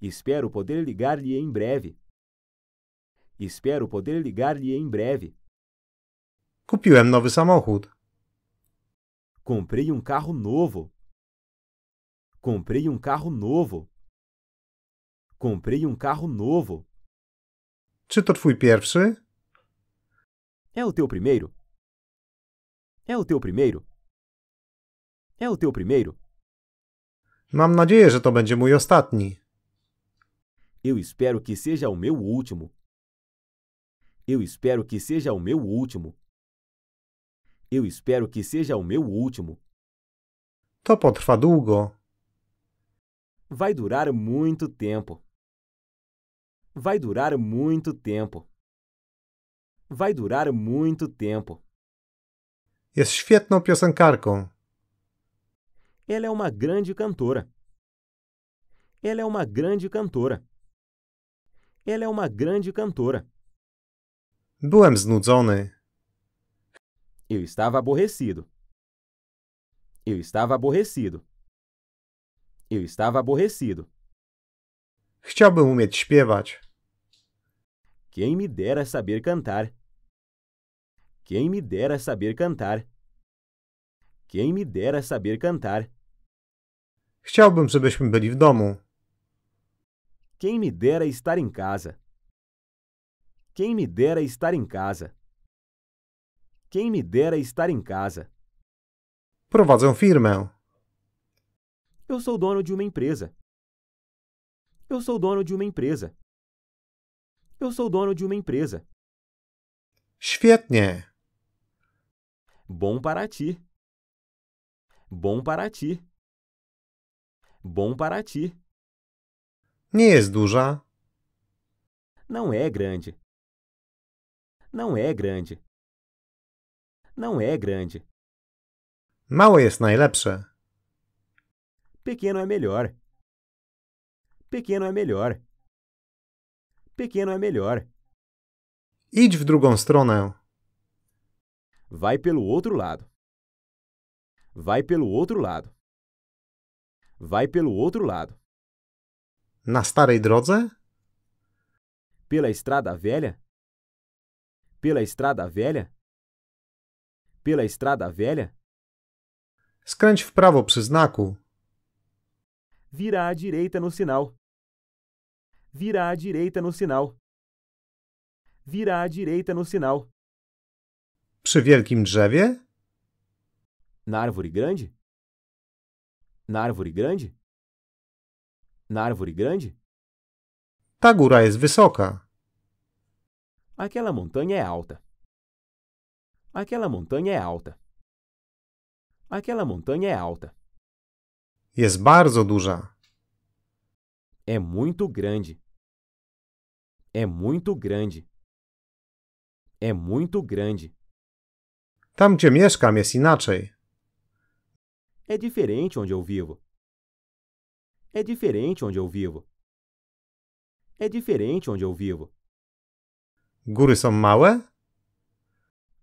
Speaker 2: Espero poder ligar-lhe em breve. Espero poder ligar-lhe em breve. um novo samochód. Comprei um carro novo. Comprei um carro novo. Comprei um carro novo. Czy to twój pierwszy? É o teu primeiro. É o teu primeiro. É o teu primeiro.
Speaker 1: Mam nadzieję, że to będzie mój ostatni.
Speaker 2: Eu espero que seja o meu último. Eu espero que seja o meu último. Eu espero que seja o meu último. To potrwa długo. Vai durar muito tempo. Vai durar muito tempo. Vai durar muito tempo. Jest świetną
Speaker 1: piosenkarką.
Speaker 2: Ela é uma grande cantora. Ela é uma grande cantora. Ela é uma grande cantora.
Speaker 1: Byłem znudzony. Né?
Speaker 2: Eu estava aborrecido. Eu estava aborrecido. Eu estava aborrecido. Chciałbym umieć śpiewać. Quem me dera saber cantar. Quem me dera saber cantar. Quem me dera saber cantar. Chciałbym, żebyśmy byli w domu. Quem me dera estar em casa. Quem me dera estar em casa. Quem me dera estar em casa. Prowadzę firmę. Eu sou dono de uma empresa. Eu sou dono de uma empresa. Eu sou dono de uma empresa. Świetnie. Bom para ti. Bom para ti. Bom para ti. Nie jest duża. Não é grande. Não é grande. Não é grande. Małe jest najlepsze. Pequeno é melhor. Pequeno é melhor. Pequeno é melhor.
Speaker 1: Idź w drugą stronę.
Speaker 2: Vai pelo outro lado. Vai pelo outro lado vai pelo outro lado.
Speaker 1: Na starej drodze?
Speaker 2: Pela estrada velha? Pela estrada velha? Pela estrada velha?
Speaker 1: Skręć w prawo przy znaku.
Speaker 2: Vira à direita no sinal. Vira à direita no sinal. Vira à direita no sinal. Przy wielkim drzewie? Na árvore grande? Na árvore grande? Na árvore grande? Tá góra jest wysoka. Aquela montanha é alta. Aquela montanha é alta. Aquela montanha é alta. Jest bardzo duża. É muito grande. É muito grande. É muito grande. Tam, gdzie mieszkam, jest inaczej. É diferente onde eu vivo. É diferente onde eu vivo. É diferente onde eu vivo. Góry są małe?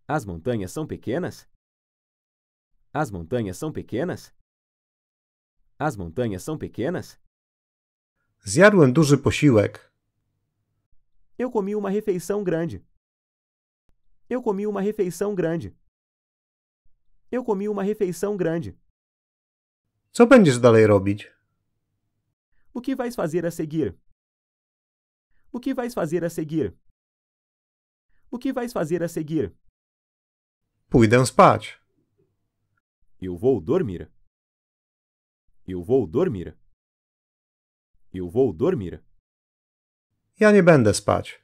Speaker 2: As montanhas são pequenas? As montanhas são pequenas? As montanhas são pequenas?
Speaker 1: Zjadłem duży posiłek.
Speaker 2: Eu comi uma refeição grande. Eu comi uma refeição grande. Eu comi uma refeição grande. Co
Speaker 1: będziesz dalej robić?
Speaker 2: O que vais fazer a seguir? O que vais fazer a seguir? O que vais fazer a seguir? Pójdę spać. Eu vou dormir. Eu vou dormir. Eu vou dormir. Ja nie będę spać.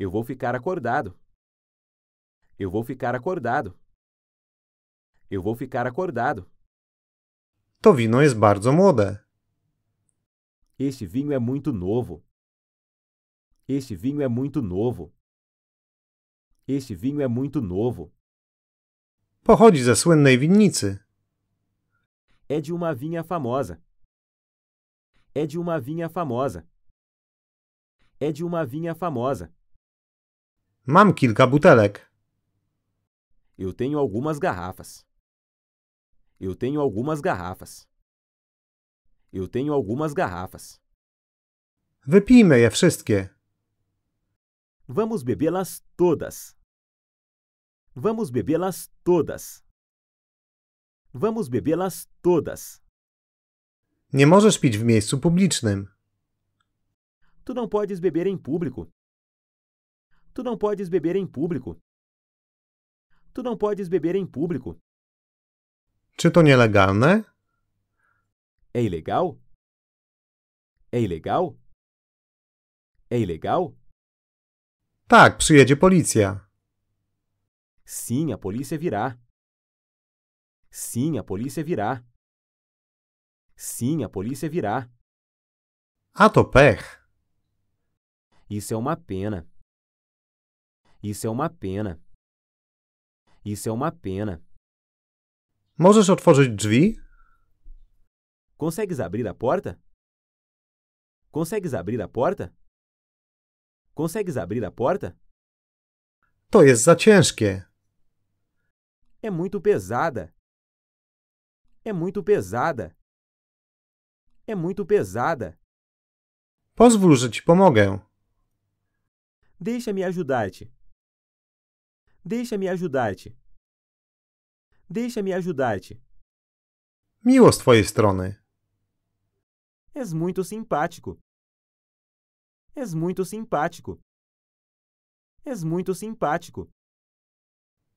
Speaker 2: Eu vou ficar acordado. Eu vou ficar acordado. Eu vou ficar acordado. To wino jest bardzo młode. Este vinho é muito novo. Este vinho é muito novo. Este vinho é muito novo.
Speaker 1: Pochodzi ze słynnej winnicy.
Speaker 2: É de uma vinha famosa. É de uma vinha famosa. É de uma vinha famosa.
Speaker 1: Mam kilka butelek.
Speaker 2: Eu tenho algumas garrafas. Eu tenho algumas garrafas. Eu tenho algumas garrafas. Wypijmy je wszystkie. Vamos bebê-las todas. Vamos bebê-las todas. Vamos bebê-las todas.
Speaker 1: Nie możesz pić w miejscu publicznym.
Speaker 2: Tu não podes beber em público. Tu não podes beber em público. Tu não podes beber em público.
Speaker 1: Czy to nielegalne?
Speaker 2: É ilegal? É ilegal? É ilegal? Tak, przyjedzie policja. Sim, a polícia virá. Sim, a polícia virá. Sim, a polícia virá. A to pech. Isso é uma pena. Isso é uma pena. Isso é uma pena. Możesz otworzyć drzwi? Consegues abrir a porta? Consegues abrir a porta? Consegues abrir a porta? To jest za ciężkie. É muito pesada. É muito pesada. É muito pesada. Pozwól, że ci pomogę. Deixa-me ajudar-te. Deixa-me ajudar-te. Deixa-me ajudar-te. Miło z
Speaker 1: twojej strony.
Speaker 2: És muito simpático. És muito simpático. És muito simpático.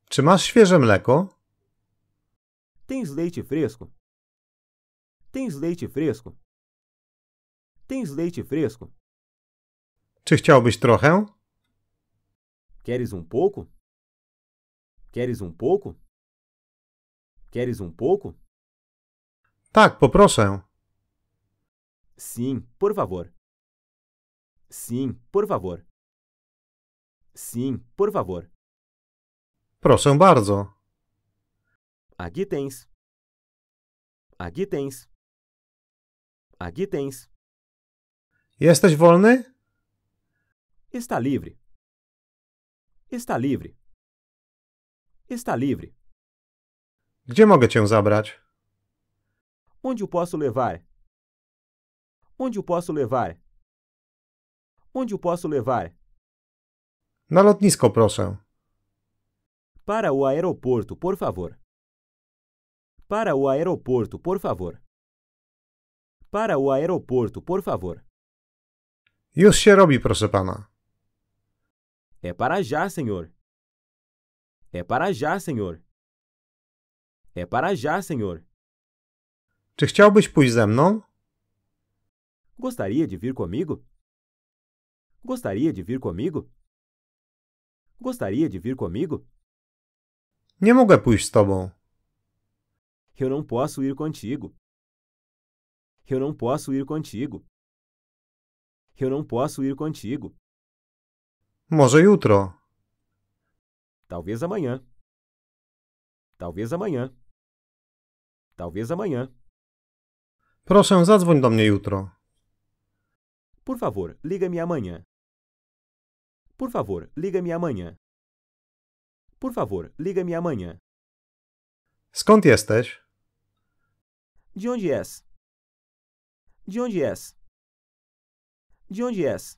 Speaker 2: Czy masz świeże mleko? Tens leite fresco? Tens leite fresco? Tens leite fresco?
Speaker 1: Czy chciałbyś trochę?
Speaker 2: Queres um pouco? Queres um pouco? Queres um pouco?
Speaker 1: Tak, poproszę.
Speaker 2: Sim, por favor. Sim, por favor. Sim, por favor.
Speaker 1: Proszę bardzo.
Speaker 2: Aqui tens. Aqui tens. Aqui tens.
Speaker 1: Jesteś wolny?
Speaker 2: Está livre. Está livre. Está livre.
Speaker 1: Gdzie mogę cię zabrać?
Speaker 2: Onde o posso levar? Onde o posso levar? Onde o posso levar?
Speaker 1: Na lotnisko, proszę.
Speaker 2: Para o aeroporto, por favor. Para o aeroporto, por favor. Para o aeroporto, por favor. Już się robi, proszę pana. É para já, senhor. É para já, senhor. É para já, senhor. Czy chciałbyś pójść ze mną? Gostaria de vir comigo? Gostaria de vir comigo? Gostaria de vir comigo? Nie mogę pójść z tobą. Eu não posso ir contigo. Eu não posso ir contigo. Eu não posso ir contigo.
Speaker 1: Może jutro.
Speaker 2: Talvez amanhã. Talvez amanhã. Talvez amanhã.
Speaker 1: Proszę, zadzwoń do mnie jutro.
Speaker 2: Por favor, liga-me amanhã. Por favor, liga-me amanhã. Por favor, liga-me amanhã. Skąd jesteś? De onde és? De onde és? De onde és?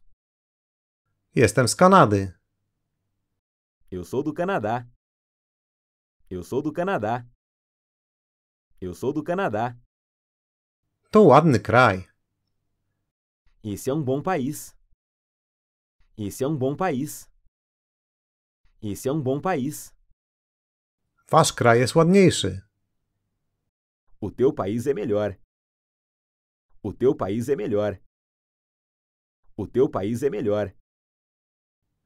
Speaker 1: Jestem z Kanady.
Speaker 2: Eu sou do Canadá. Eu sou do Canadá. Eu sou do Canadá. To ładny kraj. Esse é um bom país. Esse é um bom país. Esse é um bom país. Wasz kraj jest ładniejszy. O teu país é melhor. O teu país é melhor. O teu país é melhor.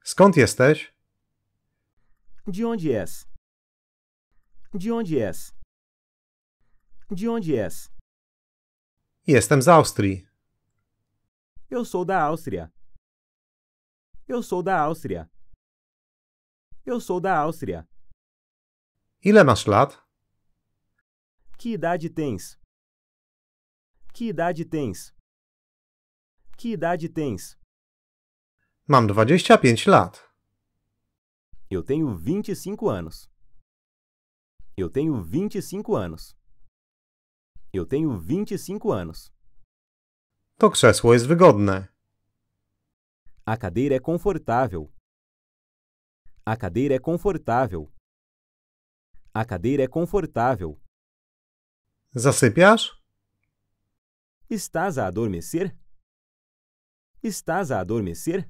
Speaker 2: Skąd jesteś? De onde és? De onde és? De onde és?
Speaker 1: Estamos z Áustria.
Speaker 2: Eu sou da Áustria. Eu sou da Áustria. Eu sou da Áustria. E masz lat? Que idade tens? Que idade tens? Que idade tens? Mam 25 lat. Eu tenho 25 anos. Eu tenho 25 anos. Eu tenho 25 anos. To krzesło jest wygodne. A cadeira é confortável. A cadeira é confortável. A cadeira é confortável. Zasypiasz? Estás a adormecer? Estás a adormecer?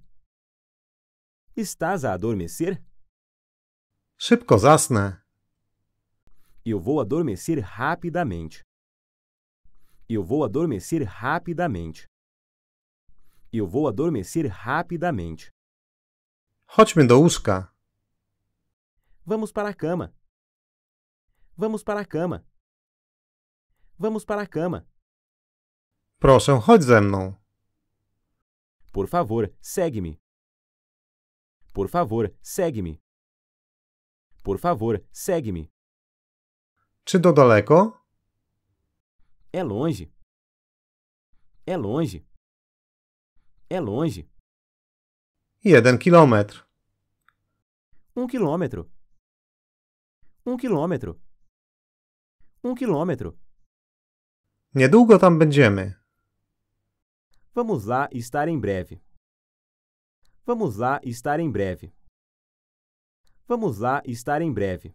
Speaker 2: Estás a adormecer? Szybko zasnę. Eu vou adormecer rapidamente. Eu vou adormecer rapidamente. Eu vou adormecer rapidamente. Chodźmy do łóżka. Vamos para a cama. Vamos para a cama. Vamos para a cama. Proszę, chodź ze mną. Por favor, segue-me. Por favor, segue-me. Por favor, segue-me. Czy to daleko? É longe. É longe. É longe. É dando quilômetro, Um quilômetro. Um quilômetro. Um quilômetro. Niedługo né tam będziemy. Vamos lá estar em breve. Vamos lá estar em breve. Vamos lá estar em breve.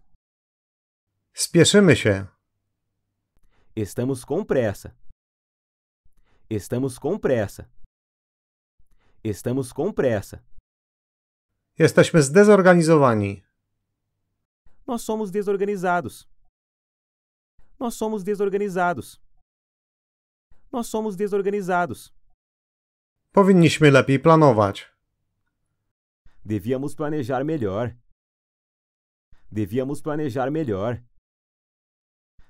Speaker 2: Spieszymy się. Estamos com pressa. Estamos com pressa. Estamos com pressa. Jesteśmy zdezorganizowani. Nós somos desorganizados. Nós somos desorganizados. Nós somos desorganizados. Powinniśmy lepiej planować. Devíamos planejar melhor. Devíamos planejar melhor.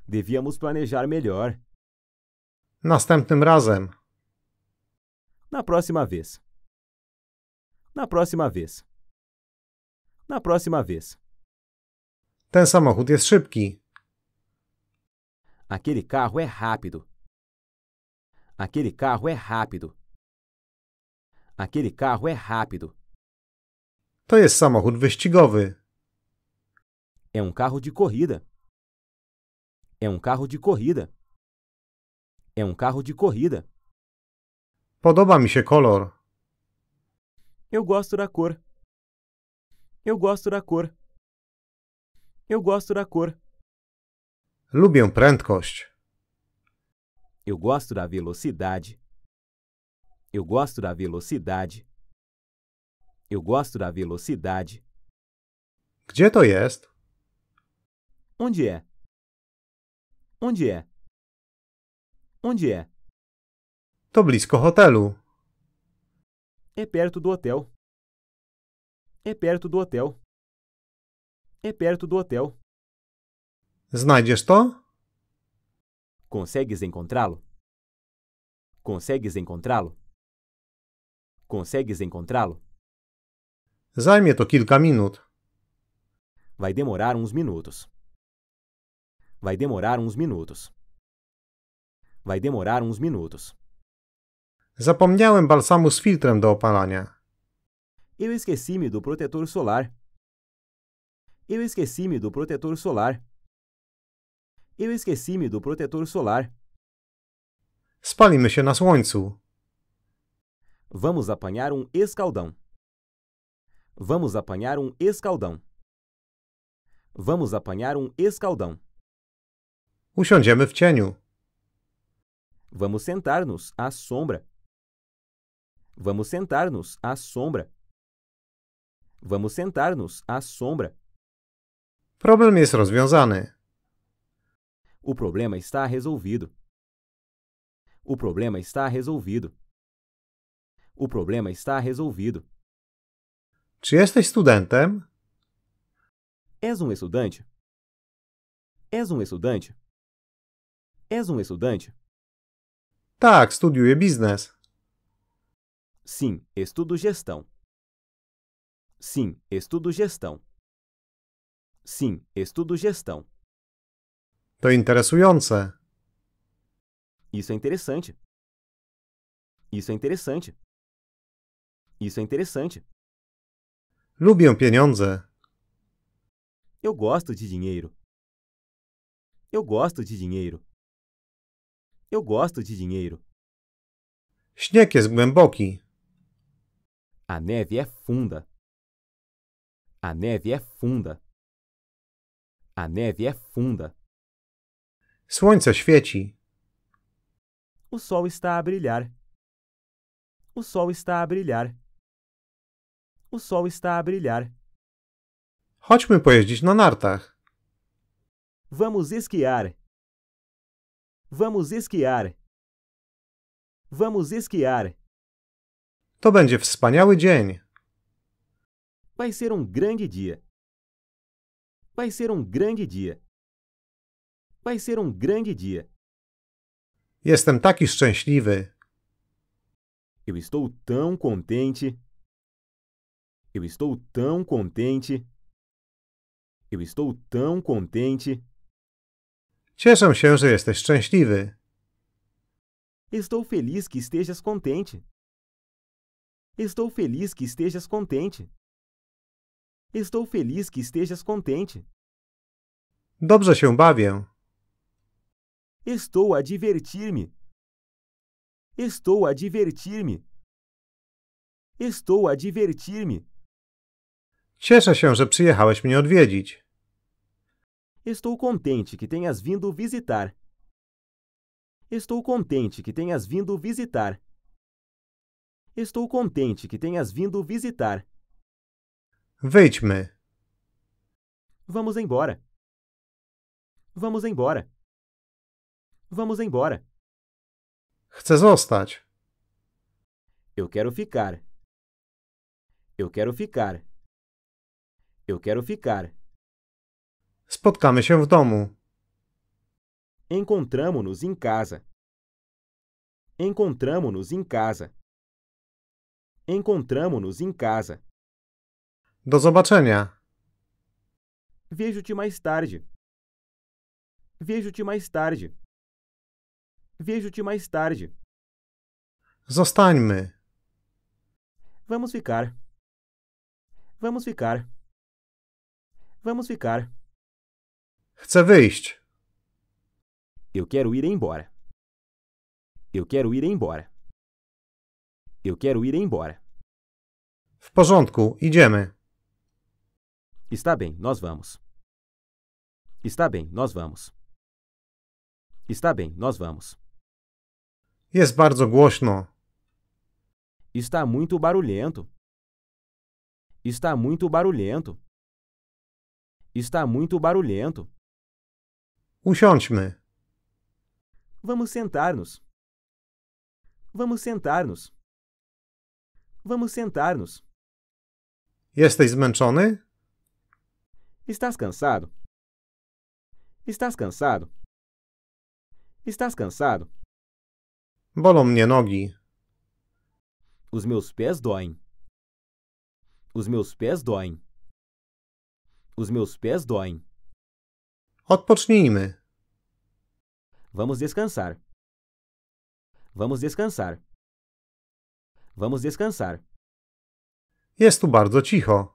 Speaker 2: Devíamos planejar melhor. Następnym razem. Na próxima vez. Na próxima vez. Na próxima vez. Ten samochód jest szybki. Aquele carro é rápido. Aquele carro é rápido. Aquele carro é rápido. To jest samochód wyścigowy. É um carro de corrida. É um carro de corrida. É um carro de corrida. Podoba mi się kolor. Eu gosto da cor. Eu gosto da cor. Eu gosto da cor.
Speaker 1: Lubię prędkość.
Speaker 2: Eu gosto da velocidade. Eu gosto da velocidade. Eu gosto da velocidade. Gdzie to jest? Onde é? Onde é? Onde é? To blisko hotelu. É perto do hotel. É perto do hotel. É perto do hotel.
Speaker 1: Znajdziesz to?
Speaker 2: Consegues encontrá-lo? Consegues encontrá-lo? Consegues encontrá-lo? Zajmie to kilka minut. Vai demorar uns minutos. Vai demorar uns minutos. Vai demorar uns minutos.
Speaker 1: Zapomniałem balsamu z filtrem do opalania.
Speaker 2: Eu esqueci-me do protetor solar. Eu esqueci-me do protetor solar. Eu esqueci-me do protetor solar. Spalimy się na słońcu. Vamos apanhar um escaldão. Vamos apanhar um escaldão. Vamos apanhar um escaldão. Usiądziemy w cieniu. Vamos sentar-nos à sombra. Vamos sentar-nos à sombra. Vamos sentar-nos à sombra. Problem jest rozwiązany. O problema está resolvido. O problema está resolvido. O problema está resolvido. Czy jesteś studentem? És um estudante? És um estudante? És um estudante? Tak, tá, studiuję biznes. Sim, estudo gestão. Sim, estudo gestão. Sim, estudo gestão. To interesujące. Isso é interessante. Isso é interessante. Isso é interessante. Lubię pieniądze. Eu gosto de dinheiro. Eu gosto de dinheiro. Eu gosto de dinheiro. Śnieg jest głęboki. A neve é funda. A neve é funda. A neve é funda. Słońce świeci. O sol está a brilhar. O sol está a brilhar. O sol está a brilhar.
Speaker 1: Chodźmy pojeździć na
Speaker 2: nartach. Vamos esquiar. Vamos esquiar. Vamos esquiar. To będzie wspaniały dzień. Vai ser um grande dia. Vai ser um grande dia. Vai ser um grande dia. Jestem taki szczęśliwy. Eu estou tão contente. Eu estou tão contente. Eu estou tão contente. Cieszę się, że jesteś szczęśliwy. Estou feliz que estejas contente. Estou feliz que estejas contente. Estou feliz que estejas contente. Dobrze się bawię. Estou a divertir-me. Estou a divertir-me. Estou a divertir-me. Cieszę się, że przyjechałeś mnie odwiedzić. Estou contente que tenhas vindo visitar. Estou contente que tenhas vindo visitar. Estou contente que tenhas vindo visitar. Wejdźmy. Vamos embora. Vamos embora. Vamos embora. Chcę zostać. Eu quero ficar. Eu quero ficar. Eu quero ficar.
Speaker 1: Spotkamy się w domu.
Speaker 2: Encontramo-nos em casa. Encontramo-nos em casa. Encontramo-nos em casa.
Speaker 1: Do zobaczenia.
Speaker 2: Vejo-te mais tarde. Vejo-te mais tarde. Vejo-te mais tarde.
Speaker 1: Zostańmy.
Speaker 2: Vamos ficar. Vamos ficar. Vamos ficar. Chcę wyjść. Eu quero ir embora. Eu quero ir embora. Eu quero ir embora.
Speaker 1: W porządku, idziemy.
Speaker 2: Está bem, nós vamos. Está bem, nós vamos. Está bem, nós vamos.
Speaker 1: Jest bardzo głośno.
Speaker 2: Está muito barulhento. Está muito barulhento. Está muito barulhento. Usiądźmy. Vamos sentar-nos. Vamos sentar-nos. Vamos sentar-nos. Jesteś zmęczony? Estás cansado? Estás cansado? Estás cansado? Bolą mnie nogi. Os meus pés doem. Os meus pés doem. Os meus pés doem. Odpocznijmy. Vamos descansar. Vamos descansar. Vamos descansar. Jest tu bardzo cicho.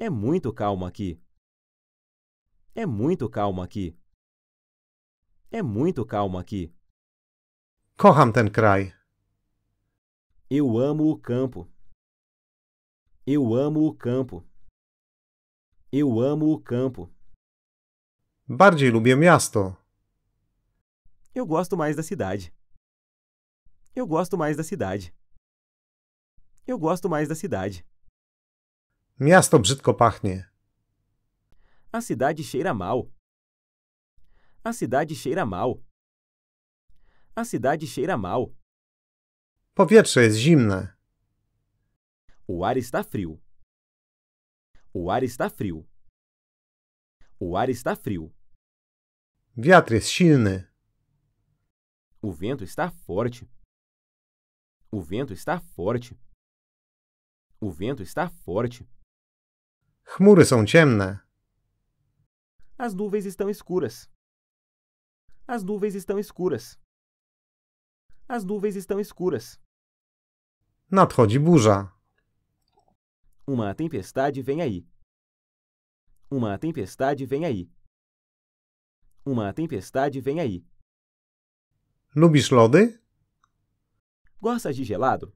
Speaker 2: É muito calmo aqui. É muito calmo aqui. É muito calmo aqui. Kocham ten kraj. Eu amo o campo. Eu amo o campo. Eu amo o campo. Bardziej lubię miasto. Eu gosto mais da cidade. Eu gosto mais da cidade. Eu gosto mais da cidade.
Speaker 1: Miasto brzydko pachnie.
Speaker 2: A cidade cheira mal. A cidade cheira mal. A cidade cheira mal. Powietrze jest zimne. O ar está frio. O ar está frio. O ar está frio
Speaker 1: silny.
Speaker 2: O vento está forte. O vento está forte. O vento está forte. Chmury są ciemne. As nuvens estão escuras. As nuvens estão escuras. As nuvens estão escuras.
Speaker 1: Nadchodzi burza.
Speaker 2: Uma tempestade vem aí. Uma tempestade vem aí. Uma tempestade vem aí. Lubis lody? Gostas de gelado?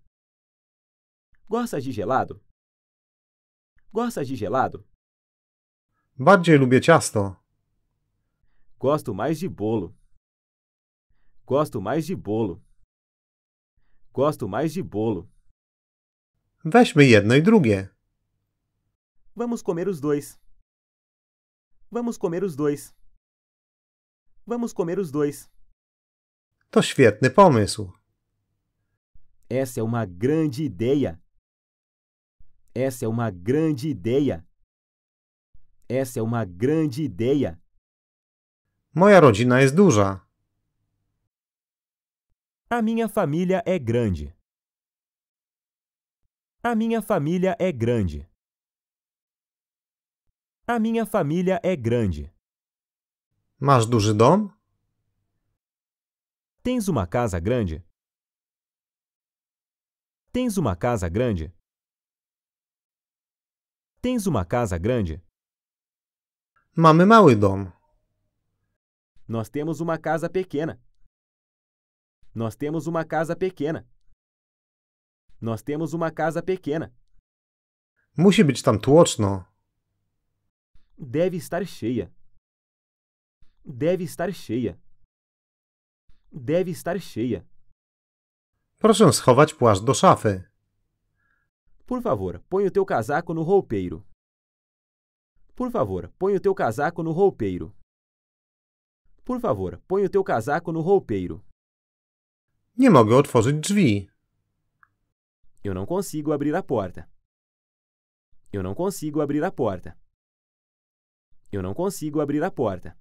Speaker 2: Gostas de gelado? Gostas de gelado? Bardziej lubię ciasto. Gosto mais de bolo. Gosto mais de bolo. Gosto mais de bolo.
Speaker 1: Weźmy jedno i drugie.
Speaker 2: Vamos comer os dois. Vamos comer os dois. Vamos comer os dois. To świetny pomysł. Essa é uma grande ideia. Essa é uma grande ideia. Essa é uma grande ideia. Moja rodzina jest é duża. A minha família é grande. A minha família é grande. A minha família é grande. Masz duży dom? Tens uma casa grande? Tens uma casa grande? Tens uma casa grande?
Speaker 1: Mamy mały dom.
Speaker 2: Nós temos uma casa pequena. Nós temos uma casa pequena. Nós temos uma casa pequena.
Speaker 1: Musi być tam tłoczno.
Speaker 2: Deve estar cheia deve estar cheia. Deve estar cheia. Proszę schować płaszcz do szafy. Por favor, põe o teu casaco no roupeiro. Por favor, põe o teu casaco no roupeiro. Por favor, põe o teu casaco no roupeiro. Nie mogę otworzyć drzwi. Eu não consigo abrir a porta. Eu não consigo abrir a porta. Eu não consigo abrir a porta.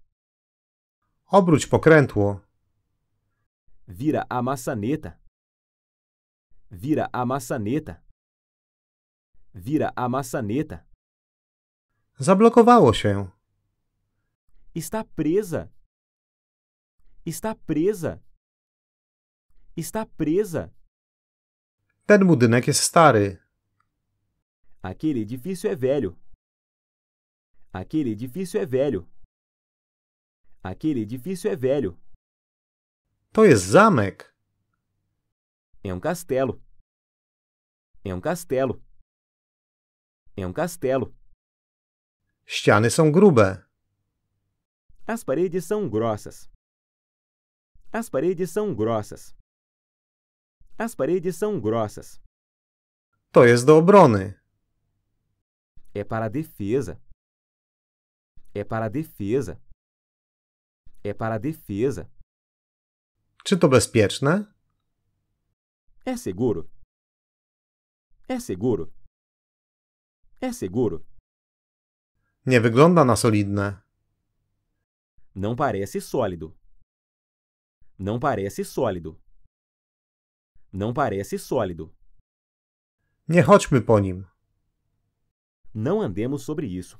Speaker 1: Obróć pokrętło.
Speaker 2: Vira a maçaneta. Vira a maçaneta. Vira a maçaneta.
Speaker 1: Zablokowało się.
Speaker 2: Está presa. Está presa. Está presa.
Speaker 1: Ten budynek jest stary.
Speaker 2: Aquele edifício é velho. Aquele edifício é velho. Aquele edifício é velho. To jest zamek. É um castelo. É um castelo. É um castelo. Ściany są grube. As paredes são grossas. As paredes são grossas. As paredes são grossas. To jest do obrony. É para a defesa. É para a defesa. É para a defesa. Czy to bezpieczne? É seguro. É seguro. É seguro. Nie wygląda na solidne. Não parece sólido. Não parece sólido. Não parece sólido.
Speaker 1: Nie chodźmy po nim.
Speaker 2: Não andemos sobre isso.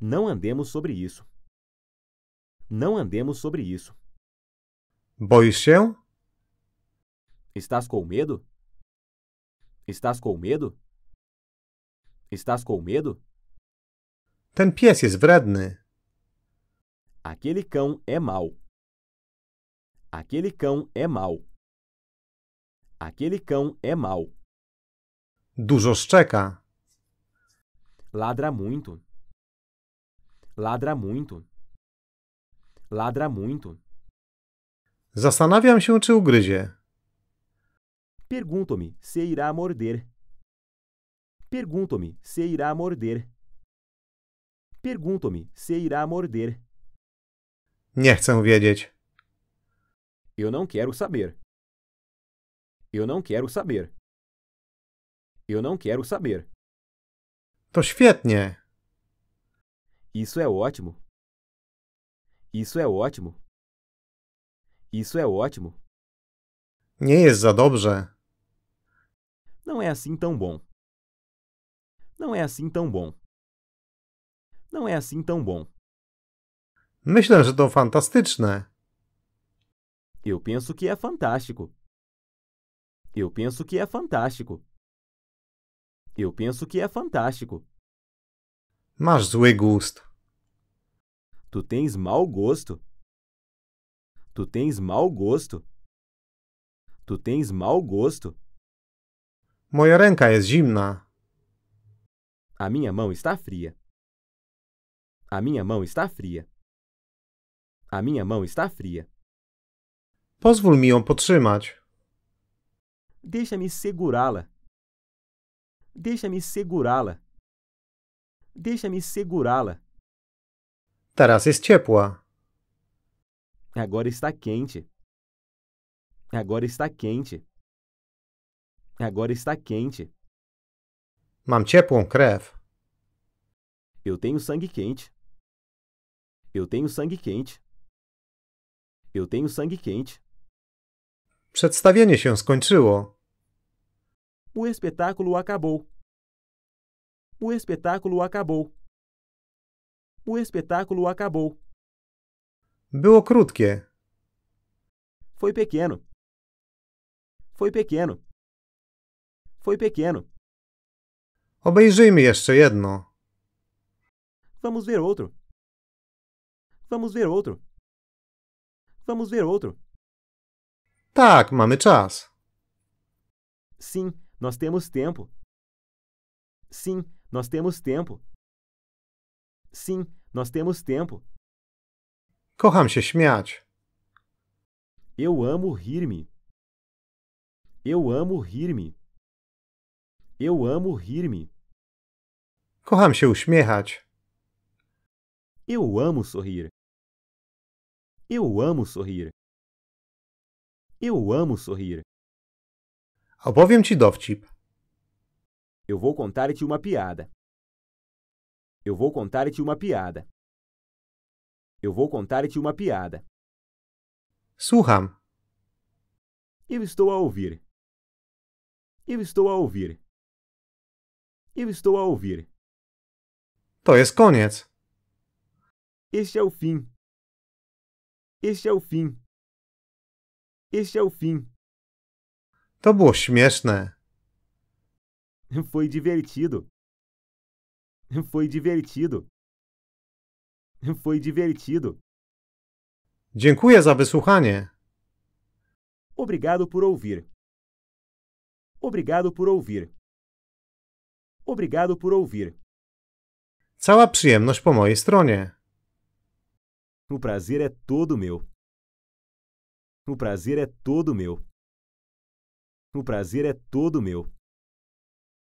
Speaker 2: Não andemos sobre isso. Não andemos sobre isso. Boisz Estás com medo? Estás com medo? Estás com medo? Ten pies jest wredny. Aquele cão é mau. Aquele cão é mau. Aquele cão é mau.
Speaker 1: Dużo szczeka.
Speaker 2: Ladra muito. Ladra muito. Ladra muito.
Speaker 1: Zastanawiam się, czy ugryzie.
Speaker 2: Pergunto-me se irá morder. Pergunto-me se irá morder. Pergunto-me se irá morder. Nie chcę wiedzieć. Eu não quero saber. Eu não quero saber. Eu não quero saber.
Speaker 1: To świetnie.
Speaker 2: Isso é ótimo. Isso é ótimo. Isso é ótimo.
Speaker 1: Nie jest za dobrze.
Speaker 2: Não é assim tão bom. Não é assim tão bom. Não é assim tão bom. Myślę, że to fantastyczne. Eu penso que é fantástico. Eu penso que é fantástico. Eu penso que é fantástico. Mas zły gust. Tu tens mau gosto. Tu tens mau gosto. Tu tens mau gosto. Moja ręka jest zimna. A minha mão está fria. A minha mão está fria. A minha mão está fria. Pozwól mi ją podtrzymać. Deixa-me segurá-la. Deixa-me segurá-la. Deixa-me segurá-la. Teraz jest ciepła. Agora está quente. Agora está quente. Agora está quente. Mam ciepłą krew. Eu tenho sangue quente. Eu tenho sangue quente. Eu tenho sangue quente.
Speaker 1: Przedstawienie się skończyło.
Speaker 2: O espetáculo acabou. O espetáculo acabou. O espetáculo acabou.
Speaker 1: Było krótkie.
Speaker 2: Foi pequeno. Foi pequeno. Foi pequeno.
Speaker 1: Obejrzyjmy jeszcze jedno.
Speaker 2: Vamos ver outro. Vamos ver outro. Vamos ver outro.
Speaker 1: Tak, mamy czas.
Speaker 2: Sim, nós temos tempo. Sim, nós temos tempo. Sim, nós temos tempo. Kocham się śmiać. Eu amo rir-me. Eu amo rir-me. Eu amo rir-me. Kocham się uśmiechać. Eu amo sorrir. Eu amo sorrir. Eu amo sorrir. Opowiem ci dowcip. Tipo. Eu vou contar-te uma piada. Eu vou contar-te uma piada. Eu vou contar-te uma piada. Słucham. Eu estou a ouvir. Eu estou a ouvir. Eu estou a ouvir. To jest koniec. Este é o fim. Este é o fim. Este é o fim. To było śmieszne. Foi divertido. Foi divertido. Foi divertido. Dziękuję za wysłuchanie. Obrigado por ouvir. Obrigado por ouvir. Obrigado por ouvir. Cała przyjemność po
Speaker 1: mojej stronie.
Speaker 2: O prazer é todo meu. O prazer é todo meu. O prazer é todo meu.